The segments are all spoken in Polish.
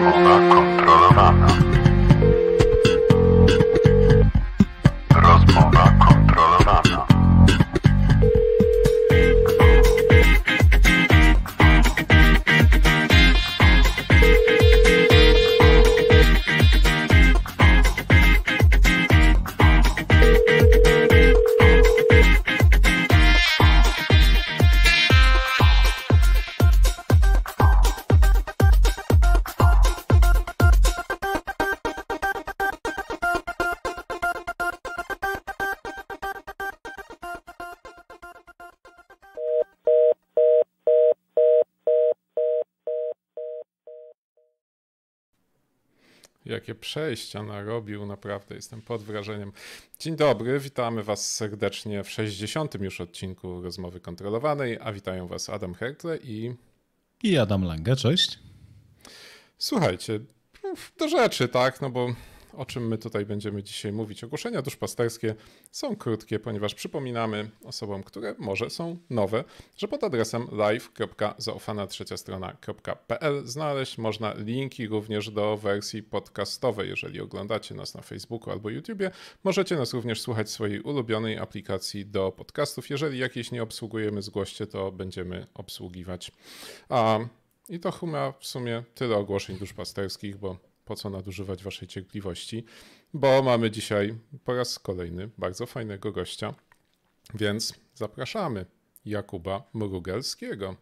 problema. przejścia narobił, naprawdę jestem pod wrażeniem. Dzień dobry, witamy Was serdecznie w 60. już odcinku Rozmowy Kontrolowanej, a witają Was Adam Hertle i... I Adam Lange, cześć. Słuchajcie, do rzeczy, tak, no bo o czym my tutaj będziemy dzisiaj mówić. Ogłoszenia duszpasterskie są krótkie, ponieważ przypominamy osobom, które może są nowe, że pod adresem live.zaufana3strona.pl znaleźć można linki również do wersji podcastowej. Jeżeli oglądacie nas na Facebooku albo YouTubie, możecie nas również słuchać w swojej ulubionej aplikacji do podcastów. Jeżeli jakieś nie obsługujemy, zgłoście, to będziemy obsługiwać. A, I to chyba w sumie tyle ogłoszeń duszpasterskich, bo po co nadużywać waszej cierpliwości, bo mamy dzisiaj po raz kolejny bardzo fajnego gościa, więc zapraszamy Jakuba Mrugelskiego.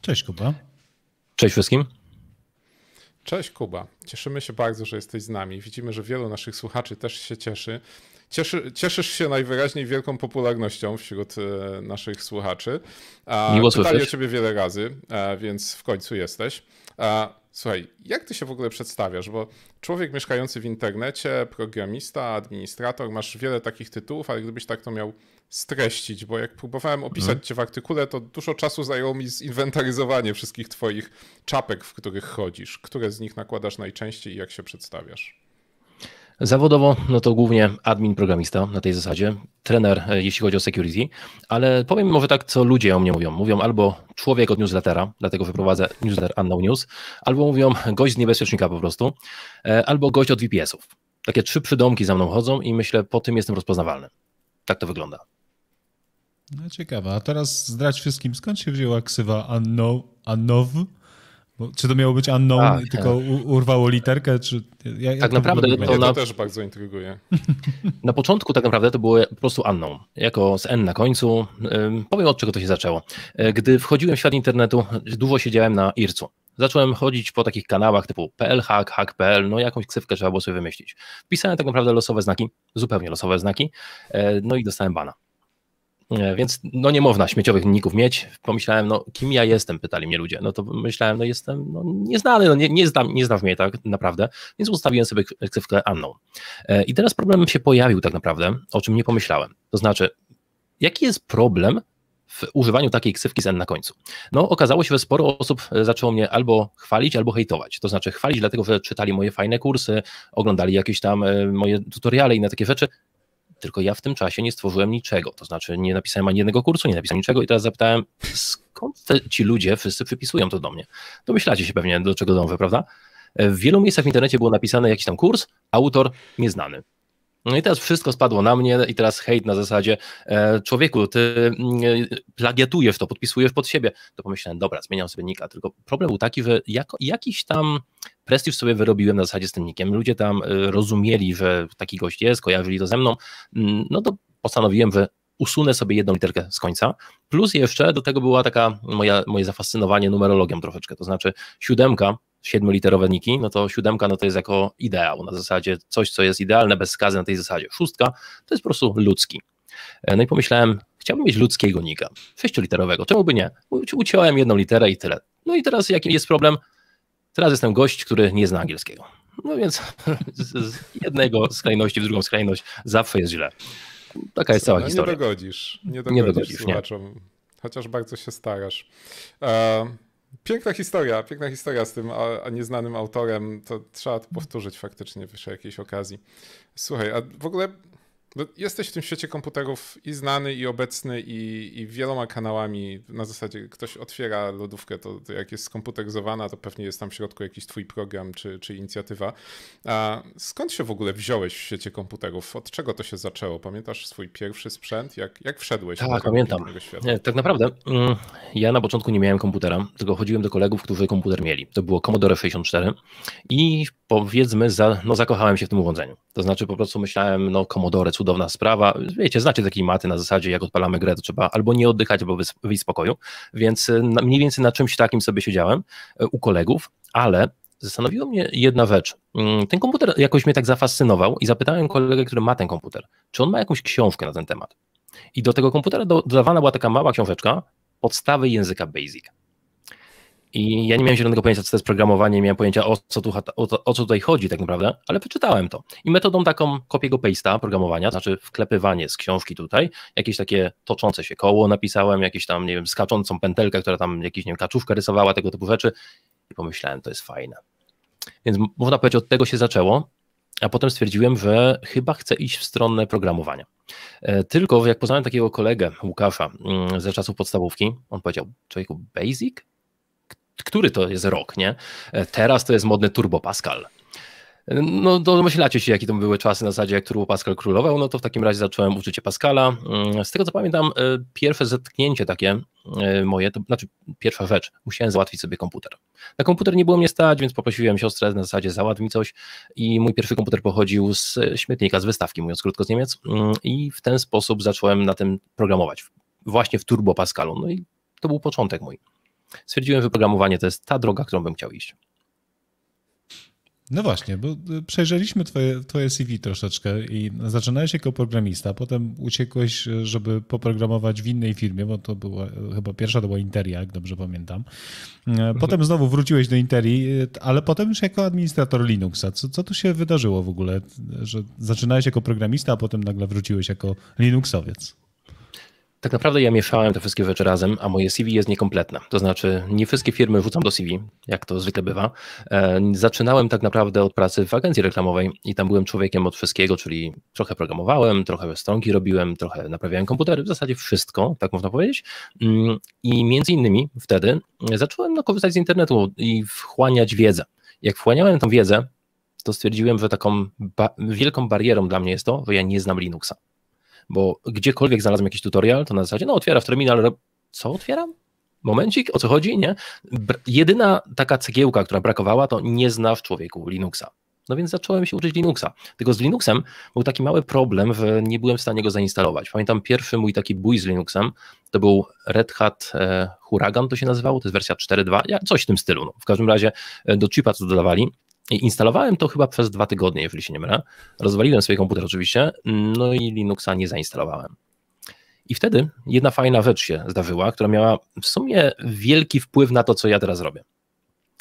Cześć Kuba. Cześć wszystkim. Cześć Kuba. Cieszymy się bardzo, że jesteś z nami. Widzimy, że wielu naszych słuchaczy też się cieszy. Cieszy, cieszysz się najwyraźniej wielką popularnością wśród e, naszych słuchaczy. E, Miło Pytali o ciebie wiele razy, e, więc w końcu jesteś. E, Słuchaj, jak ty się w ogóle przedstawiasz? Bo człowiek mieszkający w internecie, programista, administrator, masz wiele takich tytułów, ale gdybyś tak to miał streścić, bo jak próbowałem opisać mhm. cię w artykule, to dużo czasu zajęło mi zinwentaryzowanie wszystkich twoich czapek, w których chodzisz. Które z nich nakładasz najczęściej i jak się przedstawiasz? Zawodowo, no to głównie admin programista na tej zasadzie, trener, e, jeśli chodzi o security, ale powiem może tak, co ludzie o mnie mówią. Mówią albo człowiek od newslettera, dlatego wyprowadzę newsletter Unknown News, albo mówią gość z niebezpiecznika po prostu, e, albo gość od VPS-ów. Takie trzy przydomki za mną chodzą i myślę, po tym jestem rozpoznawalny. Tak to wygląda. No ciekawe, a teraz zdrać wszystkim, skąd się wzięła ksywa Unknown? Anow? czy to miało być unknown, tak, tylko tak. urwało literkę? Czy, tak naprawdę to, na... to też bardzo intryguje. Na początku tak naprawdę to było po prostu unknown, jako z N na końcu. Powiem od czego to się zaczęło. E, gdy wchodziłem w świat internetu, dużo siedziałem na IRCU. Zacząłem chodzić po takich kanałach typu plhack, hack.pl, no jakąś ksywkę trzeba było sobie wymyślić. Pisałem tak naprawdę losowe znaki, zupełnie losowe znaki, e, no i dostałem bana. E, więc no nie można śmieciowych ników mieć. Pomyślałem, no kim ja jestem, pytali mnie ludzie. No to myślałem, no jestem no, nieznany, no, nie, nie, znam, nie znam mnie tak naprawdę, więc ustawiłem sobie ksywkę Anną. E, I teraz problem się pojawił tak naprawdę, o czym nie pomyślałem. To znaczy, jaki jest problem w używaniu takiej ksywki z na końcu. No, okazało się, że sporo osób e, zaczęło mnie albo chwalić, albo hejtować. To znaczy chwalić dlatego, że czytali moje fajne kursy, oglądali jakieś tam moje tutoriale i na takie rzeczy, tylko ja w tym czasie nie stworzyłem niczego, to znaczy nie napisałem ani jednego kursu, nie napisałem niczego i teraz zapytałem, skąd te, ci ludzie wszyscy przypisują to do mnie? Domyślacie się pewnie, do czego dążę, prawda? E, w wielu miejscach w internecie było napisane jakiś tam kurs, autor nieznany. No i teraz wszystko spadło na mnie i teraz hejt na zasadzie e, człowieku, ty mm, e, plagiatujesz to, podpisujesz pod siebie. To pomyślałem, dobra, zmieniam sobie nika, tylko problem był taki, że jako, jakiś tam prestiż sobie wyrobiłem na zasadzie z tym nikiem. Ludzie tam e, rozumieli, że taki gość jest, kojarzyli to ze mną. Mm, no to postanowiłem, że usunę sobie jedną literkę z końca. Plus jeszcze do tego była taka moja, moje zafascynowanie numerologią troszeczkę, to znaczy siódemka siedmioliterowe niki, no to siódemka no to jest jako ideał, na zasadzie coś, co jest idealne, bez skazy na tej zasadzie. Szóstka to jest po prostu ludzki. E, no i pomyślałem, chciałbym mieć ludzkiego nika, sześcioliterowego, czemu by nie? Uciąłem jedną literę i tyle. No i teraz jaki jest problem? Teraz jestem gość, który nie zna angielskiego. No więc z, jednego skrajności w drugą skrajność zawsze jest źle. Taka jest cała no, historia. Nie dogodzisz. Nie dogodzisz, nie dogodzisz słuchaczom, nie. chociaż bardzo się starasz. Uh... Piękna historia, piękna historia z tym a, a nieznanym autorem. To trzeba to powtórzyć faktycznie przy jakiejś okazji. Słuchaj, a w ogóle no, jesteś w tym świecie komputerów i znany, i obecny, i, i wieloma kanałami. Na zasadzie ktoś otwiera lodówkę, to, to, jak jest skomputeryzowana, to pewnie jest tam w środku jakiś twój program czy, czy inicjatywa. A skąd się w ogóle wziąłeś w świecie komputerów? Od czego to się zaczęło? Pamiętasz swój pierwszy sprzęt? Jak, jak wszedłeś? Tak, pamiętam. świata? tak naprawdę mm, ja na początku nie miałem komputera, tylko chodziłem do kolegów, którzy komputer mieli. To było Commodore 64 i powiedzmy, za, no zakochałem się w tym urządzeniu. To znaczy po prostu myślałem, no Commodore, cudowna sprawa. Wiecie, znacie takie maty na zasadzie, jak odpalamy grę, to trzeba albo nie oddychać, albo wyjść z pokoju. Więc y, na, mniej więcej na czymś takim sobie siedziałem y, u kolegów, ale zastanowiła mnie jedna rzecz. Mm, ten komputer jakoś mnie tak zafascynował i zapytałem kolegę, który ma ten komputer, czy on ma jakąś książkę na ten temat. I do tego komputera dodawana była taka mała książeczka, podstawy języka BASIC. I ja nie miałem zielonego pojęcia, co to jest programowanie, nie miałem pojęcia, o co, tu, o, to, o co tutaj chodzi tak naprawdę, ale przeczytałem to. I metodą taką kopiego pasta programowania, to znaczy wklepywanie z książki tutaj, jakieś takie toczące się koło napisałem, jakieś tam, nie wiem, skaczącą pętelkę, która tam jakiś, nie wiem, kaczówkę rysowała, tego typu rzeczy i pomyślałem, to jest fajne. Więc można powiedzieć, od tego się zaczęło, a potem stwierdziłem, że chyba chcę iść w stronę programowania. E, tylko jak poznałem takiego kolegę, Łukasza, mm, ze czasów podstawówki, on powiedział, człowieku, basic? który to jest rok, nie? E, teraz to jest modne Turbo Pascal. No, no, domyślacie się, jakie to były czasy na zasadzie, jak Turbo Pascal królował, no to w takim razie zacząłem uczyć Pascala. Mm, z tego co pamiętam, e, pierwsze zetknięcie takie e, moje, to znaczy pierwsza rzecz, musiałem załatwić sobie komputer. Na komputer nie było mnie stać, więc poprosiłem siostrę na zasadzie załatw mi coś i mój pierwszy komputer pochodził z śmietnika, z wystawki, mówiąc krótko z Niemiec mm, i w ten sposób zacząłem na tym programować, właśnie w Turbo Pascalu, no i to był początek mój stwierdziłem, że programowanie to jest ta droga, którą bym chciał iść. No właśnie, bo y, przejrzeliśmy twoje, twoje CV troszeczkę i zaczynałeś jako programista, potem uciekłeś, y, żeby poprogramować w innej firmie, bo to była y, chyba pierwsza to była Interia, jak dobrze pamiętam. Mhm. Potem znowu wróciłeś do Interii, ale potem już jako administrator Linuxa. Co, co tu się wydarzyło w ogóle, że zaczynałeś jako programista, a potem nagle wróciłeś jako Linuxowiec? Tak naprawdę ja mieszałem te wszystkie rzeczy razem, a moje CV jest niekompletne. To znaczy, nie wszystkie firmy wrzucam do CV, jak to zwykle bywa. E, zaczynałem tak naprawdę od pracy w agencji reklamowej i tam byłem człowiekiem od wszystkiego, czyli trochę programowałem, trochę stronki robiłem, trochę naprawiałem komputery, w zasadzie wszystko, tak można powiedzieć. Mm, I między innymi wtedy zacząłem no, korzystać z internetu i wchłaniać wiedzę. Jak wchłaniałem tą wiedzę, to stwierdziłem, że taką ba wielką barierą dla mnie jest to, że ja nie znam Linuxa bo gdziekolwiek znalazłem jakiś tutorial, to na zasadzie, no otwiera w terminal, co otwieram? Momencik, o co chodzi? Nie? Jedyna taka cegiełka, która brakowała, to nie zna w człowieku Linuxa. No więc zacząłem się uczyć Linuxa. Tylko z Linuxem był taki mały problem, że nie byłem w stanie go zainstalować. Pamiętam pierwszy mój taki bój z Linuxem, to był Red Hat e, Huragan to się nazywało, to jest wersja 4.2, ja, coś w tym stylu. No. W każdym razie e, do chipa co dodawali, instalowałem to chyba przez dwa tygodnie, jeżeli się nie mylę. Rozwaliłem swój komputer oczywiście, no i Linuxa nie zainstalowałem. I wtedy jedna fajna rzecz się zdarzyła, która miała w sumie wielki wpływ na to, co ja teraz robię.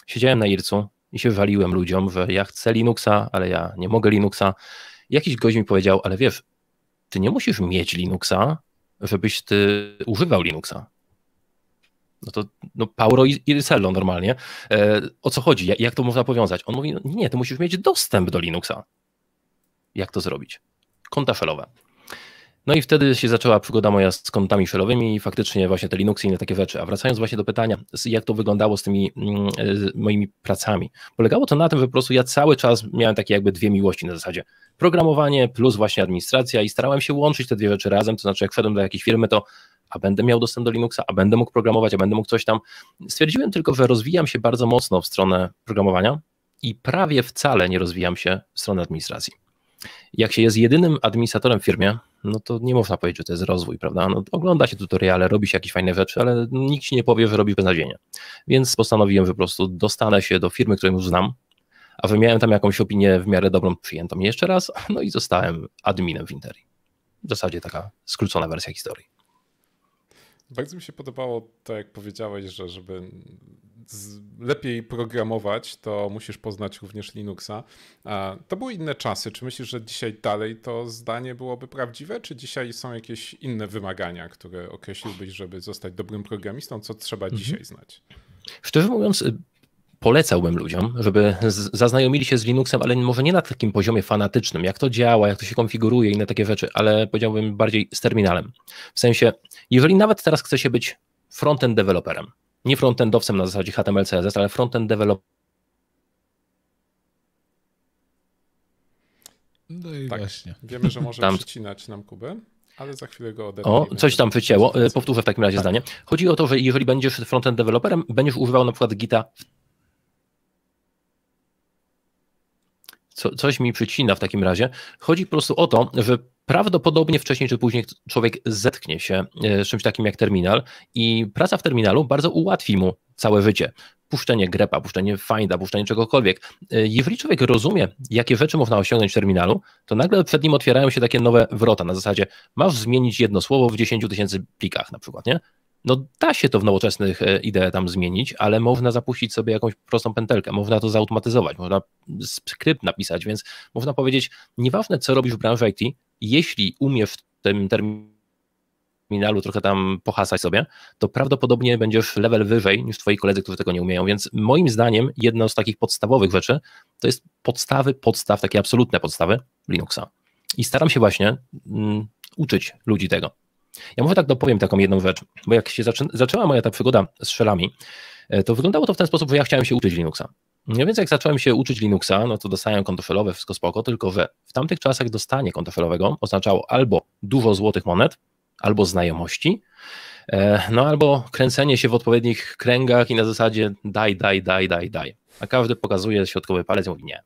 Siedziałem na Ircu i się waliłem ludziom, że ja chcę Linuxa, ale ja nie mogę Linuxa. Jakiś gość mi powiedział, ale wiesz, ty nie musisz mieć Linuxa, żebyś ty używał Linuxa no to no Pauro i, i normalnie. E, o co chodzi? Jak, jak, to można powiązać? On mówi, no nie, ty musisz mieć dostęp do Linuxa. Jak to zrobić? Konta shellowe. No i wtedy się zaczęła przygoda moja z kontami shellowymi i faktycznie właśnie te Linuxy i inne takie rzeczy. A wracając właśnie do pytania, jak to wyglądało z tymi mm, e, z moimi pracami. Polegało to na tym, że po prostu ja cały czas miałem takie jakby dwie miłości na zasadzie. Programowanie plus właśnie administracja i starałem się łączyć te dwie rzeczy razem, to znaczy jak wszedłem do jakiejś firmy, to a będę miał dostęp do Linuxa, a będę mógł programować, a będę mógł coś tam. Stwierdziłem tylko, że rozwijam się bardzo mocno w stronę programowania i prawie wcale nie rozwijam się w stronę administracji. Jak się jest jedynym administratorem w firmie, no to nie można powiedzieć, że to jest rozwój, prawda? No, ogląda się tutoriale, robi się jakieś fajne rzeczy, ale nikt ci nie powie, że robisz beznadziejnie. Więc postanowiłem, że po prostu dostanę się do firmy, którą już znam, a wymiałem tam jakąś opinię w miarę dobrą, przyjętą jeszcze raz, no i zostałem adminem w Interi. W zasadzie taka skrócona wersja historii. Bardzo mi się podobało to, jak powiedziałeś, że żeby lepiej programować, to musisz poznać również Linuxa. To były inne czasy. Czy myślisz, że dzisiaj dalej to zdanie byłoby prawdziwe, czy dzisiaj są jakieś inne wymagania, które określiłbyś, żeby zostać dobrym programistą? Co trzeba mhm. dzisiaj znać? Szczerze mówiąc, polecałbym ludziom, żeby zaznajomili się z Linuxem, ale może nie na takim poziomie fanatycznym, jak to działa, jak to się konfiguruje i inne takie rzeczy, ale powiedziałbym bardziej z terminalem. W sensie, jeżeli nawet teraz chce się być frontend deweloperem, nie frontendowcem na zasadzie HTML, CSS, ale frontend developerem, No i tak. właśnie. Wiemy, że może tam. przycinać nam Kubę, ale za chwilę go odetnę. O, coś tam wycięło. E, powtórzę w takim razie tak. zdanie. Chodzi o to, że jeżeli będziesz frontend developerem, będziesz używał na przykład Gita co, coś mi przycina w takim razie. Chodzi po prostu o to, że prawdopodobnie wcześniej czy później człowiek zetknie się e, z czymś takim jak terminal i praca w terminalu bardzo ułatwi mu całe życie. Puszczenie grepa, puszczenie finda, puszczenie czegokolwiek. E, jeżeli człowiek rozumie, jakie rzeczy można osiągnąć w terminalu, to nagle przed nim otwierają się takie nowe wrota na zasadzie masz zmienić jedno słowo w 10 tysięcy plikach na przykład, nie? No da się to w nowoczesnych e, ideach tam zmienić, ale można zapuścić sobie jakąś prostą pętelkę, można to zautomatyzować, można skrypt napisać, więc można powiedzieć, nieważne co robisz w branży IT, jeśli umiesz w tym terminalu trochę tam pohasać sobie, to prawdopodobnie będziesz level wyżej niż twoi koledzy, którzy tego nie umieją, więc moim zdaniem jedno z takich podstawowych rzeczy to jest podstawy podstaw, takie absolutne podstawy Linuxa. I staram się właśnie mm, uczyć ludzi tego. Ja może tak, dopowiem taką jedną rzecz, bo jak się zaczę zaczęła moja ta przygoda z szelami, e, to wyglądało to w ten sposób, że ja chciałem się uczyć Linuxa. No więc jak zacząłem się uczyć Linuxa, no to dostałem konto szelowe, wszystko spoko, tylko że w tamtych czasach dostanie konto szelowego oznaczało albo dużo złotych monet, albo znajomości, e, no albo kręcenie się w odpowiednich kręgach i na zasadzie daj, daj, daj, daj, daj. A każdy pokazuje środkowy palec i mówi nie.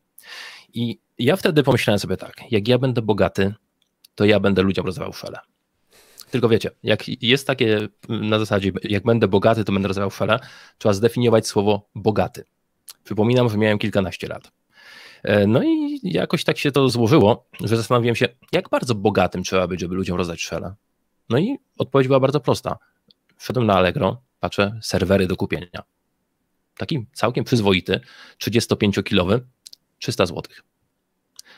I ja wtedy pomyślałem sobie tak, jak ja będę bogaty, to ja będę ludziom rozdawał szele. Tylko wiecie, jak jest takie mm, na zasadzie, jak będę bogaty, to będę rozwijał szale, trzeba zdefiniować słowo bogaty. Przypominam, że miałem kilkanaście lat. E, no i jakoś tak się to złożyło, że zastanawiałem się, jak bardzo bogatym trzeba być, żeby ludziom rozdać szale. No i odpowiedź była bardzo prosta. Wszedłem na Allegro, patrzę, serwery do kupienia. Taki całkiem przyzwoity, 35-kilowy, 300 złotych.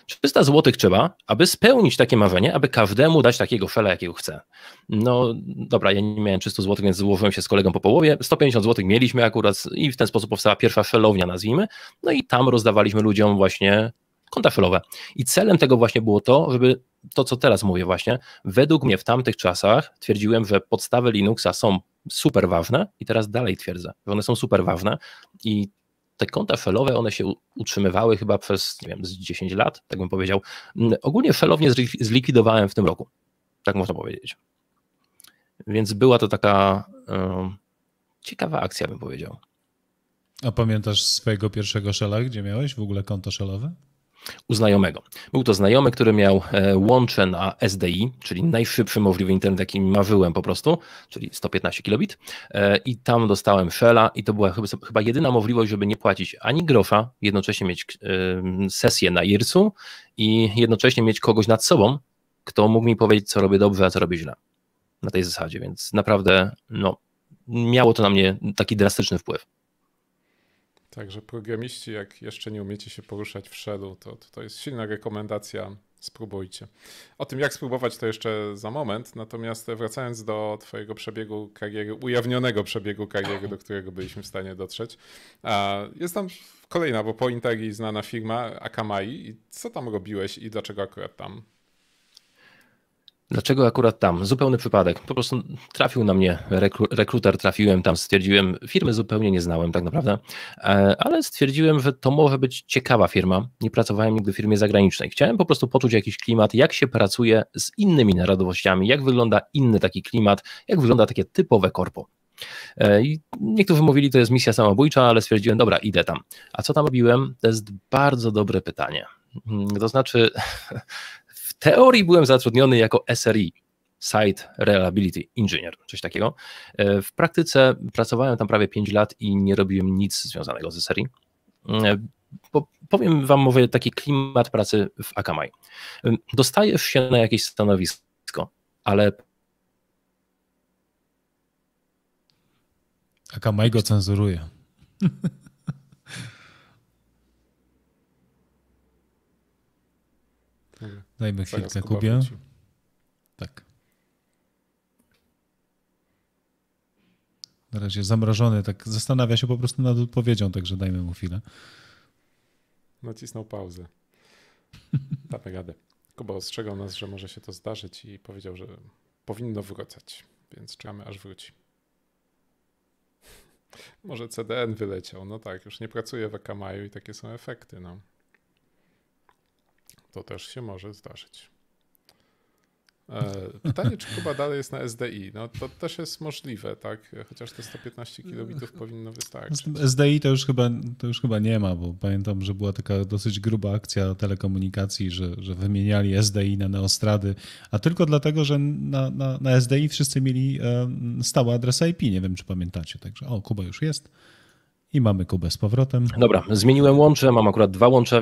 300 zł trzeba, aby spełnić takie marzenie, aby każdemu dać takiego fela, jakiego chce. No dobra, ja nie miałem 300 zł, więc złożyłem się z kolegą po połowie. 150 zł mieliśmy akurat i w ten sposób powstała pierwsza szelownia, nazwijmy. No i tam rozdawaliśmy ludziom właśnie konta szelowe. I celem tego właśnie było to, żeby to, co teraz mówię właśnie, według mnie w tamtych czasach twierdziłem, że podstawy Linuxa są super ważne i teraz dalej twierdzę, że one są super ważne i te konta felowe, one się utrzymywały chyba przez, nie wiem, z 10 lat, tak bym powiedział. Mm, ogólnie felownie zlikwidowałem w tym roku, tak można powiedzieć. Więc była to taka um, ciekawa akcja, bym powiedział. A pamiętasz swojego pierwszego szela, gdzie miałeś w ogóle konto szelowe? u znajomego. Był to znajomy, który miał e, łącze na SDI, czyli najszybszy możliwy internet, jakim marzyłem po prostu, czyli 115 kilobit e, i tam dostałem Shell'a i to była chyba jedyna możliwość, żeby nie płacić ani grosza, jednocześnie mieć e, sesję na IRC-u i jednocześnie mieć kogoś nad sobą, kto mógł mi powiedzieć, co robię dobrze, a co robię źle. Na tej zasadzie, więc naprawdę no, miało to na mnie taki drastyczny wpływ. Także programiści, jak jeszcze nie umiecie się poruszać w shadow, to to jest silna rekomendacja, spróbujcie. O tym jak spróbować to jeszcze za moment, natomiast wracając do twojego przebiegu kariery, ujawnionego przebiegu kariery, do którego byliśmy w stanie dotrzeć, jest tam kolejna, bo po Interi znana firma Akamai. i Co tam robiłeś i dlaczego akurat tam? Dlaczego akurat tam? Zupełny przypadek. Po prostu trafił na mnie rekru rekruter, trafiłem tam, stwierdziłem, firmy zupełnie nie znałem tak naprawdę, e, ale stwierdziłem, że to może być ciekawa firma. Nie pracowałem nigdy w firmie zagranicznej. Chciałem po prostu poczuć jakiś klimat, jak się pracuje z innymi narodowościami, jak wygląda inny taki klimat, jak wygląda takie typowe korpo. E, I niektórzy mówili, to jest misja samobójcza, ale stwierdziłem, dobra, idę tam. A co tam robiłem? To jest bardzo dobre pytanie. Mm, to znaczy, teorii byłem zatrudniony jako SRI, Site Reliability Engineer, coś takiego. E, w praktyce pracowałem tam prawie 5 lat i nie robiłem nic związanego ze serii. powiem Wam, mówię, taki klimat pracy w Akamai. E, dostajesz się na jakieś stanowisko, ale. Akamai go cenzuruje. Dajmy chwilkę Kubie. Tak. Na razie zamrożony, tak zastanawia się po prostu nad odpowiedzią, także dajmy mu chwilę. Nacisnął pauzę. Damy radę. Kuba ostrzegał nas, że może się to zdarzyć i powiedział, że powinno wracać, więc czekamy aż wróci. Może CDN wyleciał, no tak, już nie pracuje w Akamaju i takie są efekty, no. To też się może zdarzyć. E, pytanie, czy Kuba dalej jest na SDI? No to też jest możliwe, tak? Chociaż te 115 kilobitów e, powinno wystarczyć. Znaczy, SDI to już, chyba, to już chyba nie ma, bo pamiętam, że była taka dosyć gruba akcja telekomunikacji, że, że wymieniali SDI na neostrady, a tylko dlatego, że na, na, na SDI wszyscy mieli e, stały adres IP. Nie wiem, czy pamiętacie. Także o, Kuba już jest. I mamy Kubę z powrotem. Dobra, zmieniłem łącze, mam akurat dwa łącza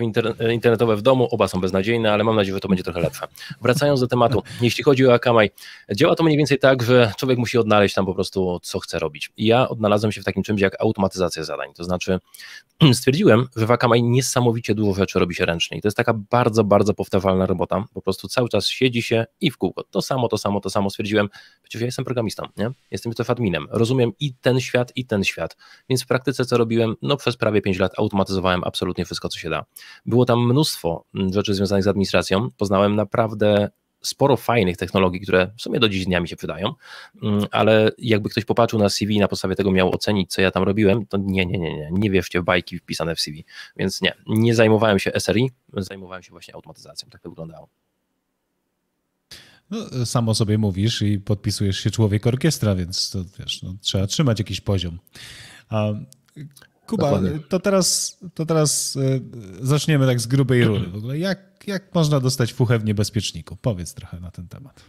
internetowe w domu, oba są beznadziejne, ale mam nadzieję, że to będzie trochę lepsze. Wracając do tematu, jeśli chodzi o Akamai, działa to mniej więcej tak, że człowiek musi odnaleźć tam po prostu, co chce robić. I ja odnalazłem się w takim czymś jak automatyzacja zadań, to znaczy stwierdziłem, że w Akamai niesamowicie dużo rzeczy robi się ręcznie i to jest taka bardzo, bardzo powtarzalna robota, po prostu cały czas siedzi się i w kółko, to samo, to samo, to samo, stwierdziłem, przecież ja jestem programistą, nie? jestem też adminem, rozumiem i ten świat, i ten świat, więc w praktyce co robiłem? No przez prawie 5 lat automatyzowałem absolutnie wszystko, co się da. Było tam mnóstwo mm, rzeczy związanych z administracją. Poznałem naprawdę sporo fajnych technologii, które w sumie do dziś dnia mi się przydają, mm, ale jakby ktoś popatrzył na CV i na podstawie tego miał ocenić, co ja tam robiłem, to nie, nie, nie, nie, nie wierzcie w bajki wpisane w CV, więc nie, nie zajmowałem się SRI, zajmowałem się właśnie automatyzacją, tak to wyglądało. No, samo sobie mówisz i podpisujesz się człowiek orkiestra, więc to wiesz, no, trzeba trzymać jakiś poziom. A Kuba, to teraz, to teraz e, zaczniemy tak z grubej rury. W ogóle jak, jak można dostać fuchę w niebezpieczniku? Powiedz trochę na ten temat.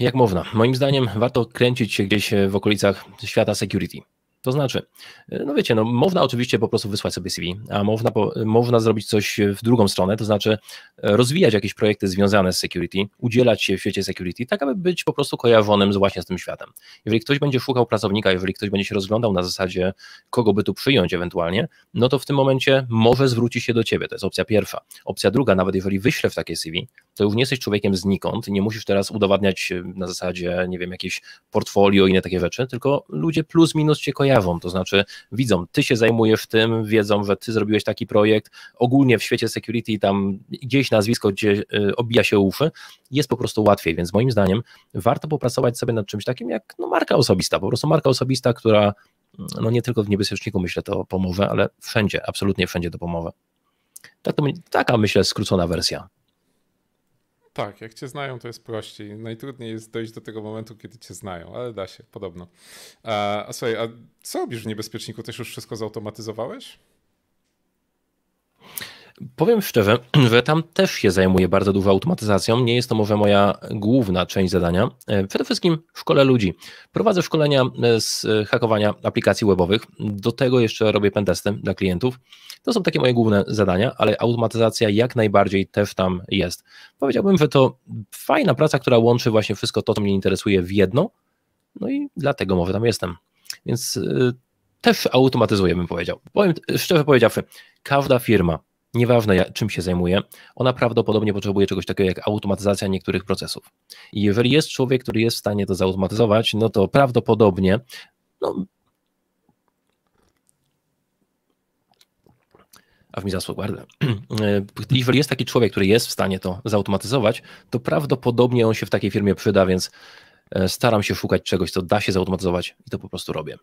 Jak można? Moim zdaniem warto kręcić się gdzieś w okolicach świata security. To znaczy, e, no wiecie, no można oczywiście po prostu wysłać sobie CV, a można, po, można zrobić coś w drugą stronę, to znaczy e, rozwijać jakieś projekty związane z security, udzielać się w świecie security, tak aby być po prostu kojarzonym z właśnie z tym światem. Jeżeli ktoś będzie szukał pracownika, jeżeli ktoś będzie się rozglądał na zasadzie, kogo by tu przyjąć ewentualnie, no to w tym momencie może zwrócić się do ciebie, to jest opcja pierwsza. Opcja druga, nawet jeżeli wyślę w takie CV, to już nie jesteś człowiekiem znikąd, nie musisz teraz udowadniać e, na zasadzie, nie wiem, jakieś portfolio i inne takie rzeczy, tylko ludzie plus minus cię kojarzą, to znaczy widzą, ty się zajmujesz tym, wiedzą, że ty zrobiłeś taki projekt, ogólnie w świecie security tam gdzieś nazwisko, gdzie e, obija się uszy, jest po prostu łatwiej, więc moim zdaniem warto popracować sobie nad czymś takim jak no, marka osobista, po prostu marka osobista, która no nie tylko w niebezpieczniku myślę to pomoże, ale wszędzie, absolutnie wszędzie to pomoże. Tak to, taka myślę skrócona wersja. Tak, jak cię znają, to jest prościej. Najtrudniej jest dojść do tego momentu, kiedy cię znają, ale da się, podobno. A, a słuchaj, a co robisz w niebezpieczniku? Też już wszystko zautomatyzowałeś? Powiem szczerze, że tam też się zajmuję bardzo dużo automatyzacją. Nie jest to może moja główna część zadania. E, przede wszystkim szkole ludzi. Prowadzę szkolenia e, z hakowania aplikacji webowych. Do tego jeszcze robię pentesty dla klientów. To są takie moje główne zadania, ale automatyzacja jak najbardziej też tam jest. Powiedziałbym, że to fajna praca, która łączy właśnie wszystko to, co mnie interesuje w jedno. No i dlatego może tam jestem. Więc e, też automatyzuję, bym powiedział. Powiem szczerze powiedziawszy, każda firma nieważne czym się zajmuje, ona prawdopodobnie potrzebuje czegoś takiego jak automatyzacja niektórych procesów. I jeżeli jest człowiek, który jest w stanie to zautomatyzować, no to prawdopodobnie no, w mi zasło gardle. Jeżeli jest taki człowiek, który jest w stanie to zautomatyzować, to prawdopodobnie on się w takiej firmie przyda, więc e, staram się szukać czegoś, co da się zautomatyzować i to po prostu robię.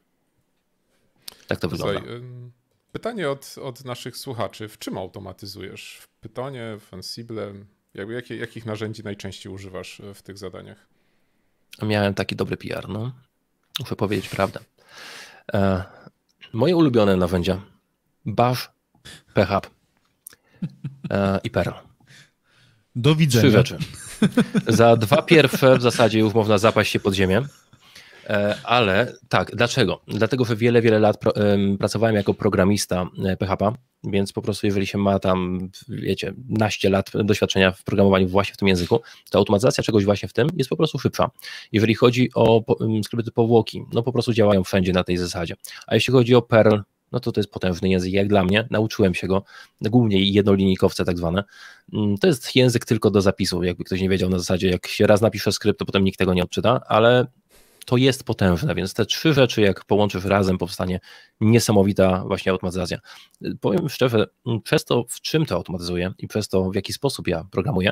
Tak to Słuchaj, wygląda. Pytanie od, od naszych słuchaczy. W czym automatyzujesz? W Pytonie, w Ansible? jakie, jakich narzędzi najczęściej używasz e, w tych zadaniach? Miałem taki dobry PR, no. Muszę powiedzieć prawdę. E, moje ulubione narzędzia Bash, PHP e, i Perl. Do widzenia. Trzy rzeczy. Za dwa pierwsze w zasadzie już można zapaść się pod ziemię. E, ale tak, dlaczego? Dlatego, że wiele, wiele lat pracowałem jako programista PHP, e, więc po prostu jeżeli się ma tam, wiecie, naście lat doświadczenia w programowaniu właśnie w tym języku, to automatyzacja czegoś właśnie w tym jest po prostu szybsza. Jeżeli chodzi o skrypty powłoki, no po prostu działają wszędzie na tej zasadzie. A jeśli chodzi o Perl, no to to jest potężny język, jak dla mnie, nauczyłem się go, głównie jednolinikowce tak zwane. Mm, to jest język tylko do zapisu, jakby ktoś nie wiedział na zasadzie, jak się raz napisze skrypt, to potem nikt tego nie odczyta, ale to jest potężne, więc te trzy rzeczy, jak połączysz razem, powstanie niesamowita właśnie automatyzacja. Powiem szczerze, przez to, w czym to automatyzuję i przez to, w jaki sposób ja programuję,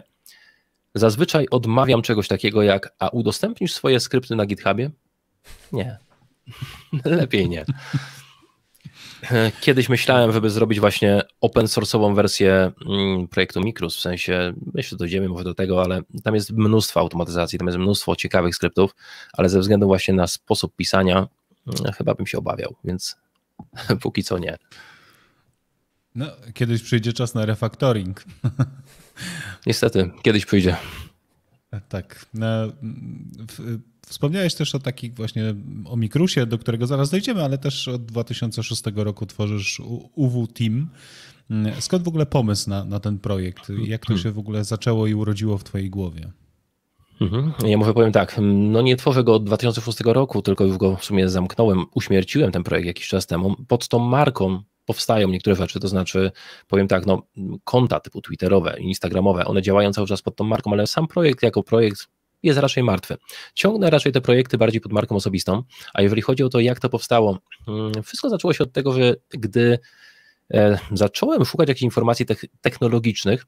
zazwyczaj odmawiam czegoś takiego jak, a udostępnisz swoje skrypty na GitHubie? Nie. Lepiej nie. Kiedyś myślałem, żeby zrobić właśnie open source'ową wersję mm, projektu Mikrus, w sensie, myślę, dojdziemy może do tego, ale tam jest mnóstwo automatyzacji, tam jest mnóstwo ciekawych skryptów, ale ze względu właśnie na sposób pisania mm, chyba bym się obawiał, więc póki co nie. No, kiedyś przyjdzie czas na refaktoring. Niestety, kiedyś przyjdzie. Tak. Wspomniałeś też o takich właśnie, o Mikrusie, do którego zaraz dojdziemy, ale też od 2006 roku tworzysz UW Team. Mm, skąd w ogóle pomysł na, na ten projekt? Jak to się w ogóle zaczęło i urodziło w twojej głowie? Mhm. Ja mówię, powiem tak, mm, no nie tworzę go od 2006 roku, tylko już go w sumie zamknąłem, uśmierciłem ten projekt jakiś czas temu. Pod tą marką powstają niektóre rzeczy, to znaczy, powiem tak, no, konta typu twitterowe, instagramowe, one działają cały czas pod tą marką, ale sam projekt jako projekt jest raczej martwy. Ciągnę raczej te projekty bardziej pod marką osobistą, a jeżeli chodzi o to, jak to powstało, mm, wszystko zaczęło się od tego, że gdy e, zacząłem szukać jakichś informacji technologicznych,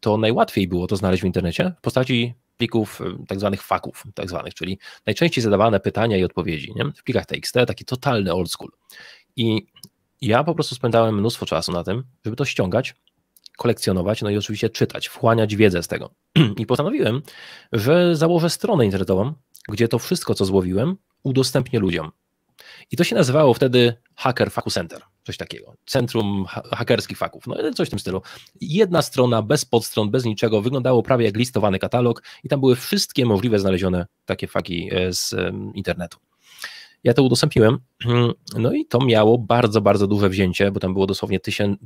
to najłatwiej było to znaleźć w internecie w postaci plików e, tak zwanych faków, tak zwanych, czyli najczęściej zadawane pytania i odpowiedzi nie? w plikach TXT, taki totalny old school. I ja po prostu spędzałem mnóstwo czasu na tym, żeby to ściągać, kolekcjonować, no i oczywiście czytać, wchłaniać wiedzę z tego. I postanowiłem, że założę stronę internetową, gdzie to wszystko, co złowiłem, udostępnię ludziom. I to się nazywało wtedy Hacker Faku Center, coś takiego, Centrum ha Hakerskich Faków, no coś w tym stylu. Jedna strona, bez podstron, bez niczego, wyglądało prawie jak listowany katalog i tam były wszystkie możliwe znalezione takie faki e, z internetu. Ja to udostępniłem, no i to miało bardzo, bardzo duże wzięcie, bo tam było dosłownie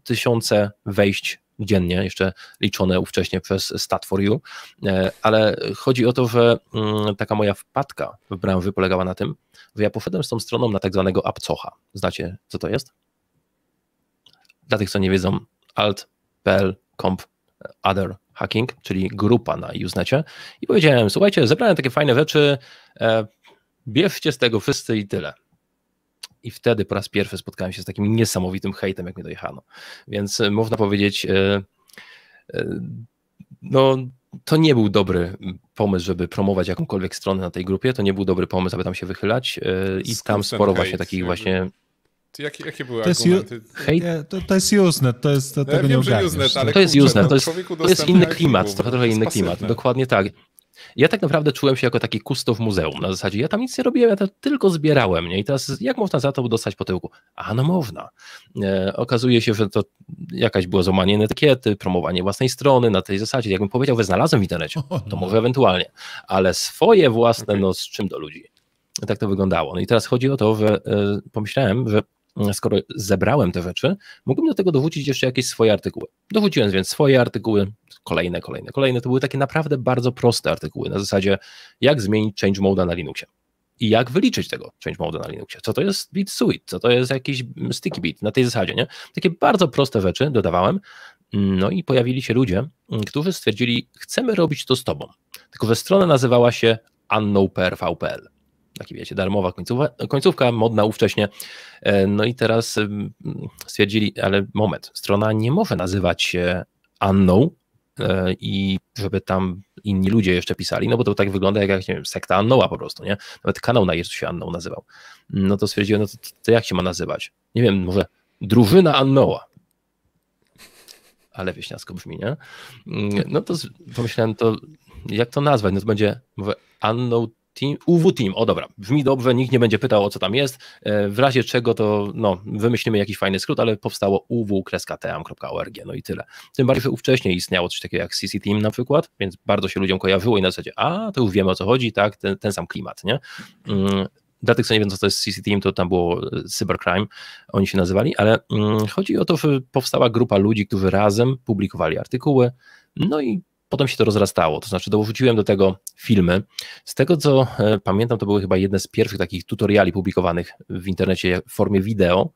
tysiące wejść dziennie, jeszcze liczone ówcześnie przez Stat4U, e, ale chodzi o to, że mm, taka moja wpadka w branży polegała na tym, że ja poszedłem z tą stroną na tak zwanego apcocha. Znacie, co to jest? Dla tych, co nie wiedzą, alt.pl, comp, other, hacking, czyli grupa na Usenecie i powiedziałem, słuchajcie, zebrałem takie fajne rzeczy, e, Bierzcie z tego wszyscy i tyle. I wtedy po raz pierwszy spotkałem się z takim niesamowitym hejtem, jak mnie dojechano. Więc e, można powiedzieć, e, e, no to nie był dobry pomysł, żeby promować jakąkolwiek stronę na tej grupie, to nie był dobry pomysł, aby tam się wychylać i tam sporo właśnie takich jakby... właśnie... Jakie, jakie były to argumenty? Jest, yeah, to, to, jest Usenet, to jest, to, ja tego wiem, nie Usenet, ale to jest Usenet, no, to jest, to jest inny klimat, trochę, trochę inny klimat, dokładnie tak. Ja tak naprawdę czułem się jako taki kusto w muzeum. Na zasadzie ja tam nic nie robiłem, ja to tylko zbierałem. Nie? I teraz jak można za to dostać po tyłku? A no można. E, okazuje się, że to jakaś było złamanie etykiety, promowanie własnej strony na tej zasadzie. Jakbym powiedział, że znalazłem w internecie, to no. może ewentualnie, ale swoje własne, okay. no z czym do ludzi. Tak to wyglądało. No i teraz chodzi o to, że e, pomyślałem, że skoro zebrałem te rzeczy, mógłbym do tego dowrócić jeszcze jakieś swoje artykuły. Dowróciłem więc swoje artykuły, kolejne, kolejne, kolejne. To były takie naprawdę bardzo proste artykuły na zasadzie, jak zmienić change mode na Linuxie i jak wyliczyć tego change mode na Linuxie. Co to jest bit suite, co to jest jakiś sticky bit, na tej zasadzie, nie? Takie bardzo proste rzeczy dodawałem, no i pojawili się ludzie, którzy stwierdzili, chcemy robić to z tobą. Tylko, że strona nazywała się unknownprv.pl taki wiecie, darmowa końcówka, końcówka modna ówcześnie. E, no i teraz stwierdzili, ale moment, strona nie może nazywać się Anną e, i żeby tam inni ludzie jeszcze pisali, no bo to tak wygląda jak, jak nie wiem, sekta Annoła po prostu, nie? Nawet kanał na Jezusie Anną nazywał. No to stwierdziłem, no to, to jak się ma nazywać? Nie wiem, może drużyna Annoła, ale wieśniacko brzmi, nie? Mm, no to pomyślałem, to jak to nazwać? No to będzie, mówię, Anną Team, UW Team, o dobra, brzmi dobrze, nikt nie będzie pytał o co tam jest, e, w razie czego to no, wymyślimy jakiś fajny skrót, ale powstało uw.tam.org, no i tyle. Tym bardziej, że wcześniej istniało coś takiego jak CC Team na przykład, więc bardzo się ludziom kojarzyło i na zasadzie, a to już wiemy o co chodzi, tak, ten, ten sam klimat, nie? dla tych, co nie wiedzą, co to jest CC Team, to tam było e, Cybercrime, oni się nazywali, ale mm, chodzi o to, że powstała grupa ludzi, którzy razem publikowali artykuły, no i Potem się to rozrastało, to znaczy dorzuciłem do tego filmy. Z tego co e, pamiętam, to były chyba jedne z pierwszych takich tutoriali publikowanych w internecie w formie wideo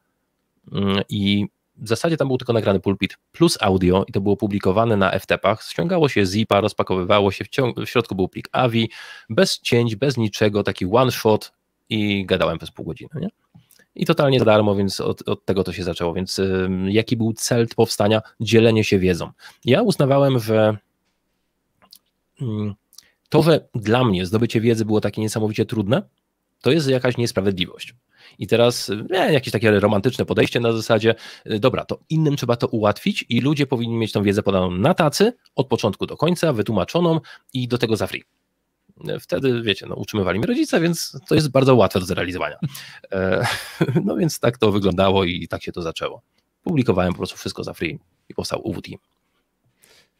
mm, i w zasadzie tam był tylko nagrany pulpit plus audio i to było publikowane na FTP-ach, ściągało się zipa, rozpakowywało się, w, w środku był plik AVI, bez cięć, bez niczego, taki one shot i gadałem przez pół godziny, nie? I totalnie za darmo, więc od, od tego to się zaczęło. Więc y, jaki był cel powstania? Dzielenie się wiedzą. Ja uznawałem, że Mm, to, że dla mnie zdobycie wiedzy było takie niesamowicie trudne, to jest jakaś niesprawiedliwość. I teraz nie, jakieś takie romantyczne podejście na zasadzie, e, dobra, to innym trzeba to ułatwić i ludzie powinni mieć tą wiedzę podaną na tacy od początku do końca, wytłumaczoną i do tego za free. E, wtedy, wiecie, no, utrzymywali mi rodzice, więc to jest bardzo łatwe do zrealizowania. E, no więc tak to wyglądało i tak się to zaczęło. Publikowałem po prostu wszystko za free i powstał UWT.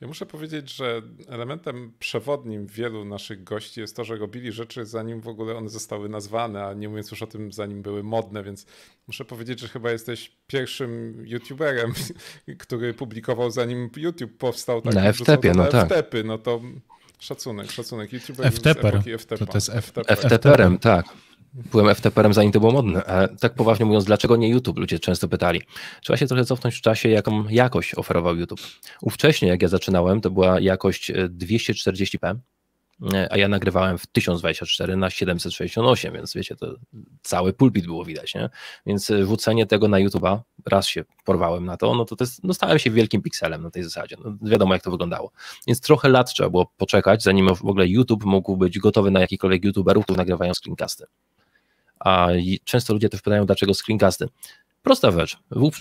Ja muszę powiedzieć, że elementem przewodnim wielu naszych gości jest to, że robili rzeczy zanim w ogóle one zostały nazwane, a nie mówiąc już o tym, zanim były modne, więc muszę powiedzieć, że chyba jesteś pierwszym youtuberem, który publikował zanim YouTube powstał. Tak, na FTP, no tak. FTP, no to szacunek, szacunek. YouTuber To, to jest FTP-em, tak byłem FTP-em zanim to było modne. E, tak poważnie mówiąc, dlaczego nie YouTube? Ludzie często pytali. Trzeba się trochę cofnąć w czasie, jaką jakość oferował YouTube. Ówcześnie, jak ja zaczynałem, to była jakość 240p, e, e, a ja nagrywałem w 1024 na 768, więc wiecie, to cały pulpit było widać, nie? Więc wrzucenie tego na YouTube'a, raz się porwałem na to, no to, to jest, no stałem się wielkim pikselem na tej zasadzie, no wiadomo jak to wyglądało. Więc trochę lat trzeba było poczekać, zanim w ogóle YouTube mógł być gotowy na jakikolwiek YouTuberów, którzy nagrywają screencasty. A często ludzie też pytają, dlaczego screencasty. Prosta rzecz.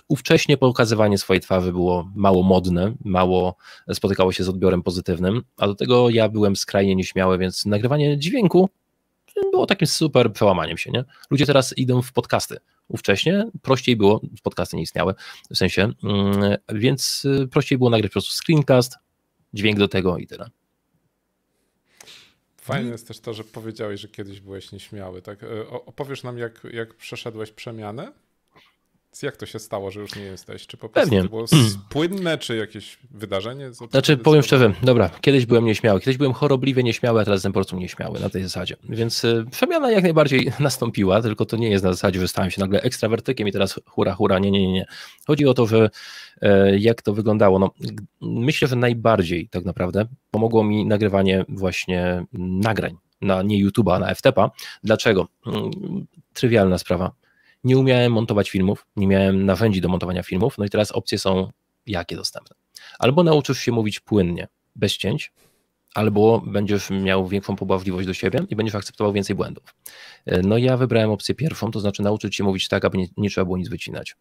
Ówcześnie pokazywanie swojej twarzy było mało modne, mało spotykało się z odbiorem pozytywnym, a do tego ja byłem skrajnie nieśmiały, więc nagrywanie dźwięku było takim super przełamaniem się. Nie? Ludzie teraz idą w podcasty. Ówcześnie prościej było, podcasty nie istniały w sensie, mm, więc y, prościej było nagrać po prostu screencast, dźwięk do tego i tyle. Fajne mhm. jest też to, że powiedziałeś, że kiedyś byłeś nieśmiały. Tak? E, opowiesz nam, jak, jak przeszedłeś przemianę? Jak to się stało, że już nie jesteś? Czy po prostu Pewnie. było mm. płynne, czy jakieś wydarzenie? Znaczy, powiem szczerze, dobra, kiedyś byłem nieśmiały, kiedyś byłem chorobliwie nieśmiały, a teraz jestem po prostu nieśmiały na tej zasadzie. Więc y, przemiana jak najbardziej nastąpiła, tylko to nie jest na zasadzie, że stałem się nagle ekstrawertykiem i teraz hura, hura, nie, nie, nie. nie. Chodzi o to, że e, jak to wyglądało. No, myślę, że najbardziej tak naprawdę pomogło mi nagrywanie właśnie nagrań na nie YouTube'a, na FTP-a. Dlaczego? Mm, trywialna sprawa nie umiałem montować filmów, nie miałem narzędzi do montowania filmów, no i teraz opcje są jakie dostępne. Albo nauczysz się mówić płynnie, bez cięć, albo będziesz miał większą pobawliwość do siebie i będziesz akceptował więcej błędów. No ja wybrałem opcję pierwszą, to znaczy nauczyć się mówić tak, aby nie, nie trzeba było nic wycinać.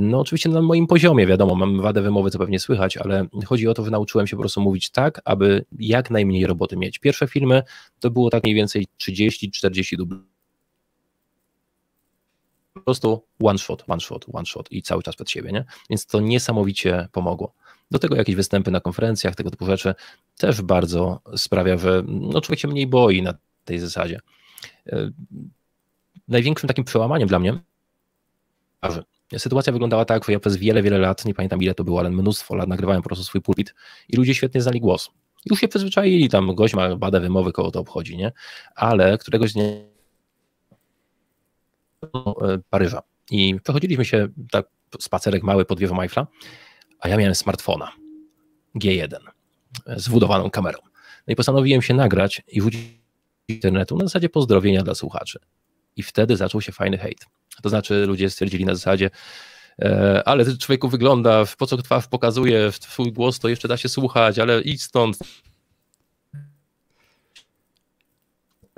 No oczywiście na moim poziomie, wiadomo, mam wadę wymowy, co pewnie słychać, ale chodzi o to, że nauczyłem się po prostu mówić tak, aby jak najmniej roboty mieć. Pierwsze filmy to było tak mniej więcej 30-40 dublów prostu one shot, one shot, one shot i cały czas przed siebie, nie? Więc to niesamowicie pomogło. Do tego jakieś występy na konferencjach, tego typu rzeczy też bardzo sprawia, że no, człowiek się mniej boi na tej zasadzie. E, największym takim przełamaniem dla mnie Sytuacja wyglądała tak, że ja przez wiele, wiele lat, nie pamiętam ile to było, ale mnóstwo lat nagrywałem po prostu swój pulpit i ludzie świetnie znali głos. Już się przyzwyczaili, tam gość ma badę wymowy, koło to obchodzi, nie? Ale któregoś dnia do e, Paryża i przechodziliśmy się tak spacerek mały pod wiewą Eiffla, a ja miałem smartfona G1 e, z wbudowaną kamerą. No i postanowiłem się nagrać i do internetu na zasadzie pozdrowienia dla słuchaczy. I wtedy zaczął się fajny hejt. To znaczy ludzie stwierdzili na zasadzie, e, ale ten człowieku wygląda, po co twarz pokazuje, twój głos to jeszcze da się słuchać, ale idź stąd,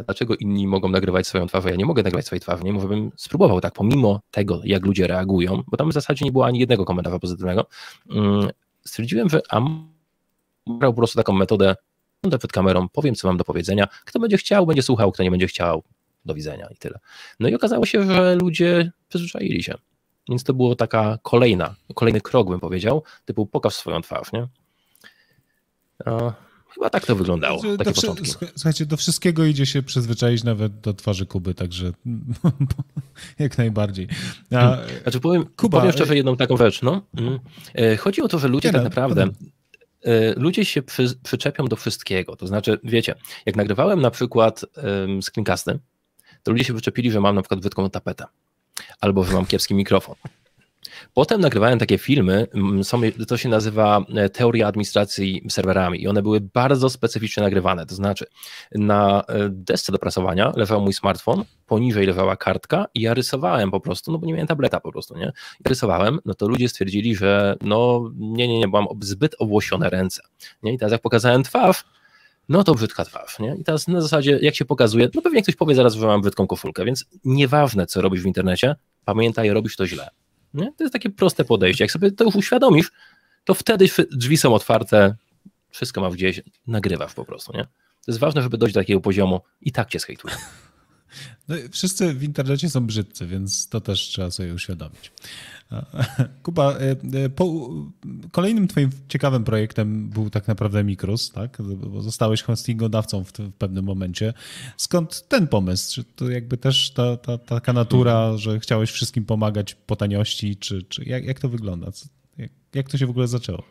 dlaczego inni mogą nagrywać swoją twarz, a ja nie mogę nagrywać swojej twarzy, nie? Może bym spróbował tak, pomimo tego, jak ludzie reagują, bo tam w zasadzie nie było ani jednego komentarza pozytywnego, mm, stwierdziłem, że a brał po prostu taką metodę, będę przed kamerą, powiem, co mam do powiedzenia, kto będzie chciał, będzie słuchał, kto nie będzie chciał, do widzenia i tyle. No i okazało się, że ludzie przyzwyczaili się. Więc to było taka kolejna, kolejny krok, bym powiedział, typu pokaż swoją twarz, nie? Chyba tak to wyglądało. Znaczy, takie do, znaczy, początki. Słuchajcie, do wszystkiego idzie się przyzwyczaić, nawet do twarzy Kuby, także jak najbardziej. A, hmm. znaczy, powiem, Kuba, powiem szczerze e- jedną taką rzecz. No. Hmm. E, chodzi o to, że ludzie nie, tak no, naprawdę. E, ludzie się przy, przyczepią do wszystkiego. To znaczy, wiecie, jak nagrywałem na przykład um, screencasty, to ludzie się przyczepili, że mam na przykład wytką tapetę albo że mam kiepski mikrofon. Potem nagrywałem takie filmy, to się nazywa e, teoria administracji serwerami i one były bardzo specyficznie nagrywane, to znaczy na e, desce do prasowania leżał mój smartfon, poniżej leżała kartka i ja rysowałem po prostu, no bo nie miałem tableta po prostu, nie? I rysowałem, no to ludzie stwierdzili, że no nie, nie, nie, mam zbyt owłosione ręce, nie? I teraz jak pokazałem twarz, no to brzydka twarz, nie? I teraz na zasadzie, jak się pokazuje, no pewnie ktoś powie zaraz, że mam brzydką koszulkę, więc nieważne, co robisz w internecie, pamiętaj, robisz to źle. Nie? To jest takie proste podejście. Jak sobie to już uświadomisz, to wtedy drzwi są otwarte, wszystko ma gdzieś, nagrywasz po prostu. Nie? To jest ważne, żeby dojść do takiego poziomu i tak cię zhejtują. No, wszyscy w internecie są brzydcy, więc to też trzeba sobie uświadomić. Kuba, e, e, po, kolejnym twoim ciekawym projektem był tak naprawdę Mikrus, tak? Bo zostałeś hostingodawcą w, w pewnym momencie. Skąd ten pomysł? Czy to jakby też ta, ta, taka natura, mhm. że chciałeś wszystkim pomagać po taniości, czy, czy jak, jak to wygląda? Jak, jak to się w ogóle zaczęło?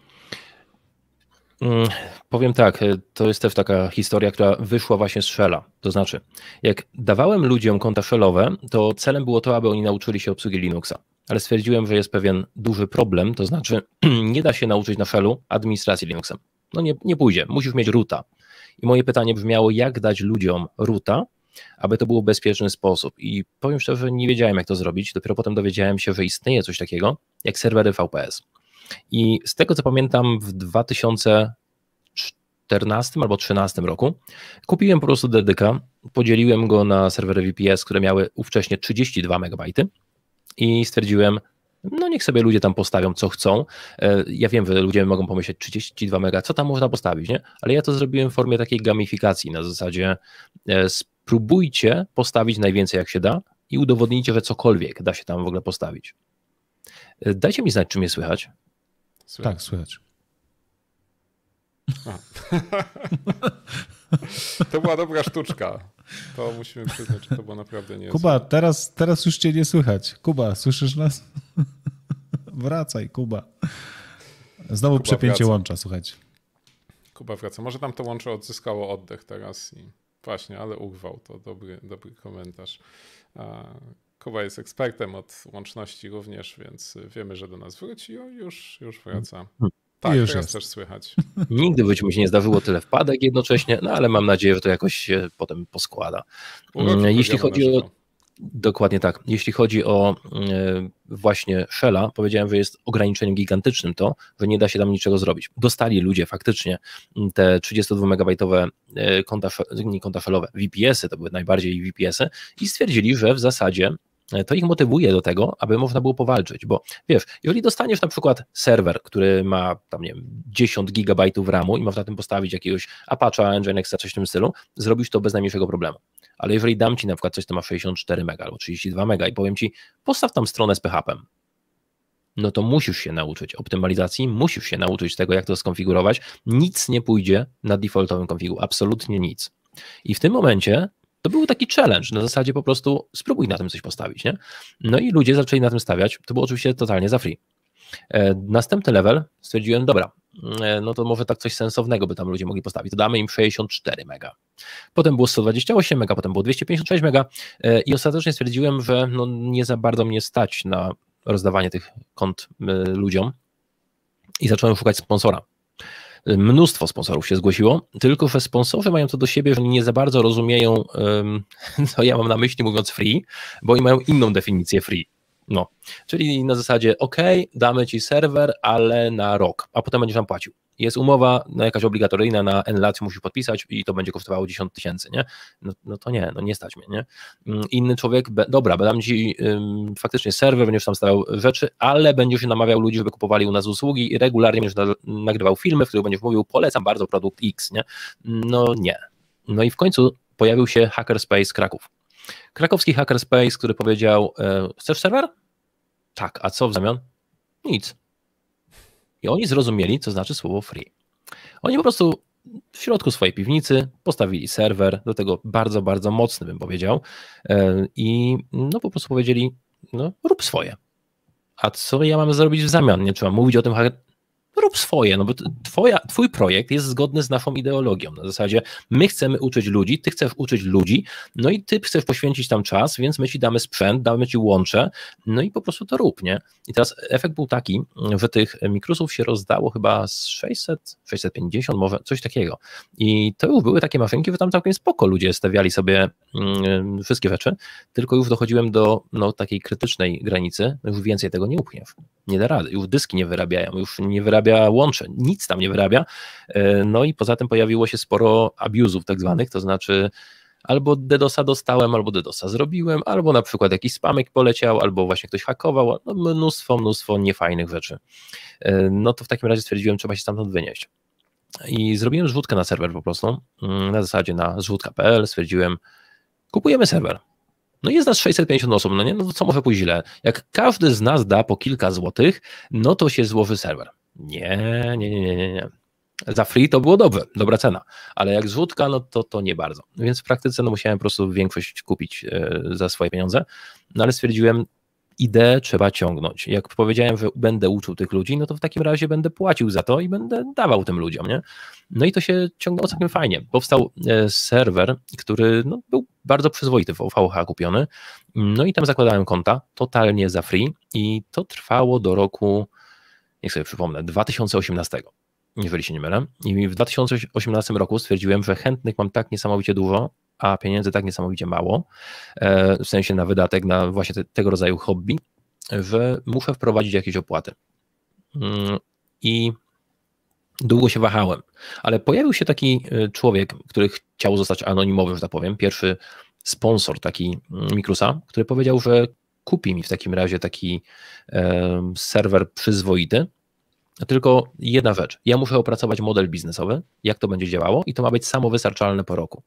Mm, powiem tak, e, to jest też taka historia, która wyszła właśnie z Shella. To znaczy, jak dawałem ludziom konta Shellowe, to celem było to, aby oni nauczyli się obsługi Linuxa. Ale stwierdziłem, że jest pewien duży problem, to znaczy nie da się nauczyć na Shellu administracji Linuxem. No nie, nie pójdzie, musisz mieć ruta. I moje pytanie brzmiało, jak dać ludziom ruta, aby to było bezpieczny sposób. I powiem szczerze, nie wiedziałem, jak to zrobić. Dopiero potem dowiedziałem się, że istnieje coś takiego jak serwery VPS. I z tego co pamiętam, w 2014 albo 2013 roku kupiłem po prostu DDK, podzieliłem go na serwery VPS, które miały ówcześnie 32 MB i stwierdziłem, no niech sobie ludzie tam postawią co chcą. E, ja wiem, że ludzie mogą pomyśleć 32 mega, co tam można postawić, nie? Ale ja to zrobiłem w formie takiej gamifikacji na zasadzie e, spróbujcie postawić najwięcej jak się da i udowodnijcie, że cokolwiek da się tam w ogóle postawić. E, dajcie mi znać, czym mnie słychać. Słychać. Tak, słychać. to była dobra sztuczka. To musimy przyznać, że to było naprawdę nie. Kuba, teraz, teraz już cię nie słychać. Kuba, słyszysz nas? Wracaj, Kuba. Znowu Kuba przepięcie wraca. łącza, słuchajcie. Kuba wraca. Może tam to łącze odzyskało oddech teraz i właśnie, ale urwał. To dobry, dobry komentarz. Kuba jest ekspertem od łączności również, więc wiemy, że do nas wróci. O, już, już wraca. Hmm. Tak, już teraz jest. też słychać. Nigdy być się nie zdarzyło tyle wpadek jednocześnie, no ale mam nadzieję, że to jakoś się potem poskłada. Mm, jeśli chodzi o. Dokładnie tak. Jeśli chodzi o e, właśnie Shella, powiedziałem, że jest ograniczeniem gigantycznym to, że nie da się tam niczego zrobić. Dostali ludzie faktycznie te 32-megabajtowe e, konta, nie konta Shellowe, VPS-y, to były najbardziej VPS-y i stwierdzili, że w zasadzie E, to ich motywuje do tego, aby można było powalczyć, bo wiesz, jeżeli dostaniesz na przykład serwer, który ma tam, nie wiem, 10 gigabajtów RAMu i można tym postawić jakiegoś Apache, Nginx, coś w tym stylu, zrobisz to bez najmniejszego problemu. Ale jeżeli dam ci na przykład coś, co ma 64 mega albo 32 mega i powiem ci, postaw tam stronę z PHP-em, no to musisz się nauczyć optymalizacji, musisz się nauczyć tego, jak to skonfigurować. Nic nie pójdzie na defaultowym konfigu, absolutnie nic. I w tym momencie to był taki challenge na zasadzie po prostu spróbuj na tym coś postawić, nie? No i ludzie zaczęli na tym stawiać. To było oczywiście totalnie za free. E, następny level stwierdziłem, dobra, e, no to może tak coś sensownego by tam ludzie mogli postawić. To damy im 64 mega. Potem było 128 mega, potem było 256 mega e, i ostatecznie stwierdziłem, że no nie za bardzo mnie stać na rozdawanie tych kont ludziom i zacząłem szukać sponsora. Mnóstwo sponsorów się zgłosiło, tylko że sponsorzy mają to do siebie, że nie za bardzo rozumieją, co ja mam na myśli mówiąc free, bo oni mają inną definicję free. No, czyli na zasadzie, ok, damy ci serwer, ale na rok, a potem będziesz nam płacił jest umowa no, jakaś obligatoryjna na N lat, musisz podpisać i to będzie kosztowało 10 tysięcy, nie? No, no, to nie, no nie stać mnie, nie? Mm, inny człowiek, be, dobra, dam ci ym, faktycznie serwer, będziesz tam stawiał rzeczy, ale będziesz się namawiał ludzi, żeby kupowali u nas usługi i regularnie będziesz na, nagrywał filmy, w których będziesz mówił, polecam bardzo produkt X, nie? No nie. No i w końcu pojawił się Hackerspace Kraków. Krakowski Hackerspace, który powiedział, e, chcesz serwer? Tak, a co w zamian? Nic. I oni zrozumieli, co znaczy słowo free. Oni po prostu w środku swojej piwnicy postawili serwer, do tego bardzo, bardzo mocny, bym powiedział, e, i no po prostu powiedzieli, no rób swoje. A co ja mam zrobić w zamian? Nie trzeba mówić o tym rób swoje, no bo twoja, twój projekt jest zgodny z naszą ideologią. Na zasadzie my chcemy uczyć ludzi, ty chcesz uczyć ludzi, no i ty chcesz poświęcić tam czas, więc my ci damy sprzęt, damy ci łącze, no i po prostu to rób, nie? I teraz efekt był taki, że tych mikrosów się rozdało chyba z 600, 650 może, coś takiego. I to już były takie maszynki, że tam całkiem spoko ludzie stawiali sobie mm, wszystkie rzeczy, tylko już dochodziłem do no, takiej krytycznej granicy, już więcej tego nie upchniesz, nie da rady, już dyski nie wyrabiają, już nie wyrabiają wyrabia nic tam nie wyrabia. E, no i poza tym pojawiło się sporo abuzów tak zwanych, to znaczy albo DDoSa dostałem, albo DDoSa zrobiłem, albo na przykład jakiś spamek poleciał, albo właśnie ktoś hakował, no mnóstwo, mnóstwo niefajnych rzeczy. E, no to w takim razie stwierdziłem, trzeba się stamtąd wynieść. I zrobiłem zrzutkę na serwer po prostu, mm, na zasadzie na zrzutka.pl, stwierdziłem, kupujemy serwer. No jest nas 650 osób, no nie, no to co może pójść źle? Jak każdy z nas da po kilka złotych, no to się złoży serwer. Nie, nie, nie, nie, nie. nie. Za free to było dobre, dobra cena, ale jak złódka, no to, to nie bardzo. Więc w praktyce no, musiałem po prostu większość kupić e, za swoje pieniądze, no ale stwierdziłem, ideę trzeba ciągnąć. Jak powiedziałem, że będę uczył tych ludzi, no to w takim razie będę płacił za to i będę dawał tym ludziom, nie? No i to się ciągnęło całkiem fajnie. Powstał e, serwer, który no, był bardzo przyzwoity w OVH kupiony, no i tam zakładałem konta totalnie za free i to trwało do roku niech sobie przypomnę, 2018, jeżeli się nie mylę. I w 2018 roku stwierdziłem, że chętnych mam tak niesamowicie dużo, a pieniędzy tak niesamowicie mało, e, w sensie na wydatek, na właśnie te, tego rodzaju hobby, że muszę wprowadzić jakieś opłaty. Mm, I długo się wahałem, ale pojawił się taki e, człowiek, który chciał zostać anonimowym, że tak powiem, pierwszy sponsor taki mm, Mikrusa, który powiedział, że kupi mi w takim razie taki um, serwer przyzwoity. Tylko jedna rzecz. Ja muszę opracować model biznesowy, jak to będzie działało, i to ma być samowystarczalne po roku.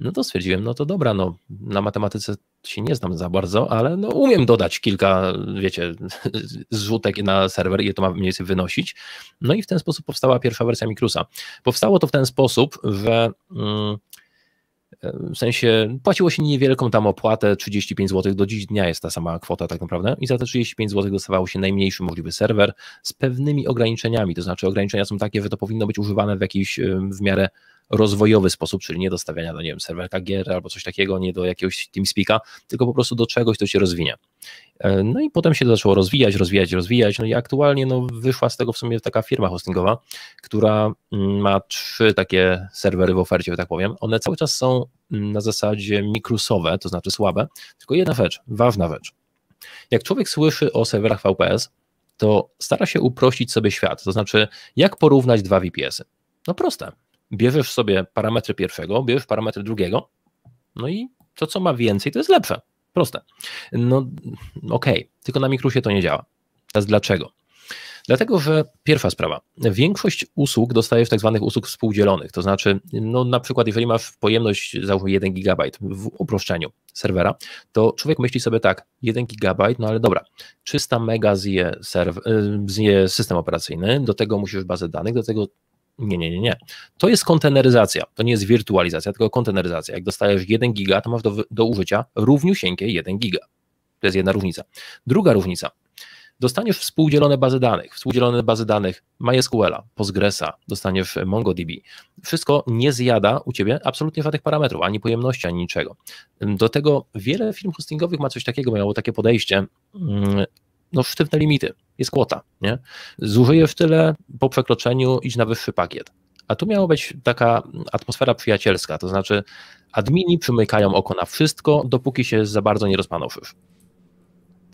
No to stwierdziłem, no to dobra, no na matematyce się nie znam za bardzo, ale no umiem dodać kilka, wiecie, zrzutek na serwer i to ma mniej więcej wynosić. No i w ten sposób powstała pierwsza wersja Mikrusa. Powstało to w ten sposób, że mm, w sensie płaciło się niewielką tam opłatę, 35 zł, do dziś dnia jest ta sama kwota tak naprawdę i za te 35 zł dostawało się najmniejszy możliwy serwer z pewnymi ograniczeniami, to znaczy ograniczenia są takie, że to powinno być używane w jakiś w miarę rozwojowy sposób, czyli nie do stawiania do, nie wiem, serwerka gier albo coś takiego, nie do jakiegoś TeamSpeaka, tylko po prostu do czegoś, co się rozwinie. E, no i potem się to zaczęło rozwijać, rozwijać, rozwijać, no i aktualnie no, wyszła z tego w sumie taka firma hostingowa, która mm, ma trzy takie serwery w ofercie, tak powiem. One cały czas są mm, na zasadzie mikrusowe, to znaczy słabe, tylko jedna rzecz, ważna rzecz. Jak człowiek słyszy o serwerach VPS, to stara się uprościć sobie świat, to znaczy jak porównać dwa VPS-y. No proste, bierzesz sobie parametry pierwszego, bierzesz parametry drugiego, no i to, co ma więcej, to jest lepsze. Proste. No okej, okay. tylko na mikrusie to nie działa. Teraz dlaczego? Dlatego, że pierwsza sprawa, większość usług dostajesz tak zwanych usług współdzielonych, to znaczy, no na przykład jeżeli masz pojemność załóżmy 1 GB w uproszczeniu serwera, to człowiek myśli sobie tak, 1 GB, no ale dobra, 300 mega zje, serw, y, zje system operacyjny, do tego musisz bazę danych, do tego nie, nie, nie, nie. To jest konteneryzacja, to nie jest wirtualizacja, tylko konteneryzacja. Jak dostajesz 1 giga, to masz do, do użycia równiusieńkie 1 giga. To jest jedna różnica. Druga różnica. Dostaniesz współdzielone bazy danych, współdzielone bazy danych MySQL-a, Postgresa, dostaniesz MongoDB. Wszystko nie zjada u Ciebie absolutnie żadnych parametrów, ani pojemności, ani niczego. Do tego wiele firm hostingowych ma coś takiego, miało takie podejście, mm, no, sztywne limity, jest kłota. Nie? Zużyjesz tyle, po przekroczeniu idź na wyższy pakiet. A tu miała być taka atmosfera przyjacielska, to znaczy admini przymykają oko na wszystko, dopóki się za bardzo nie rozpanoszysz.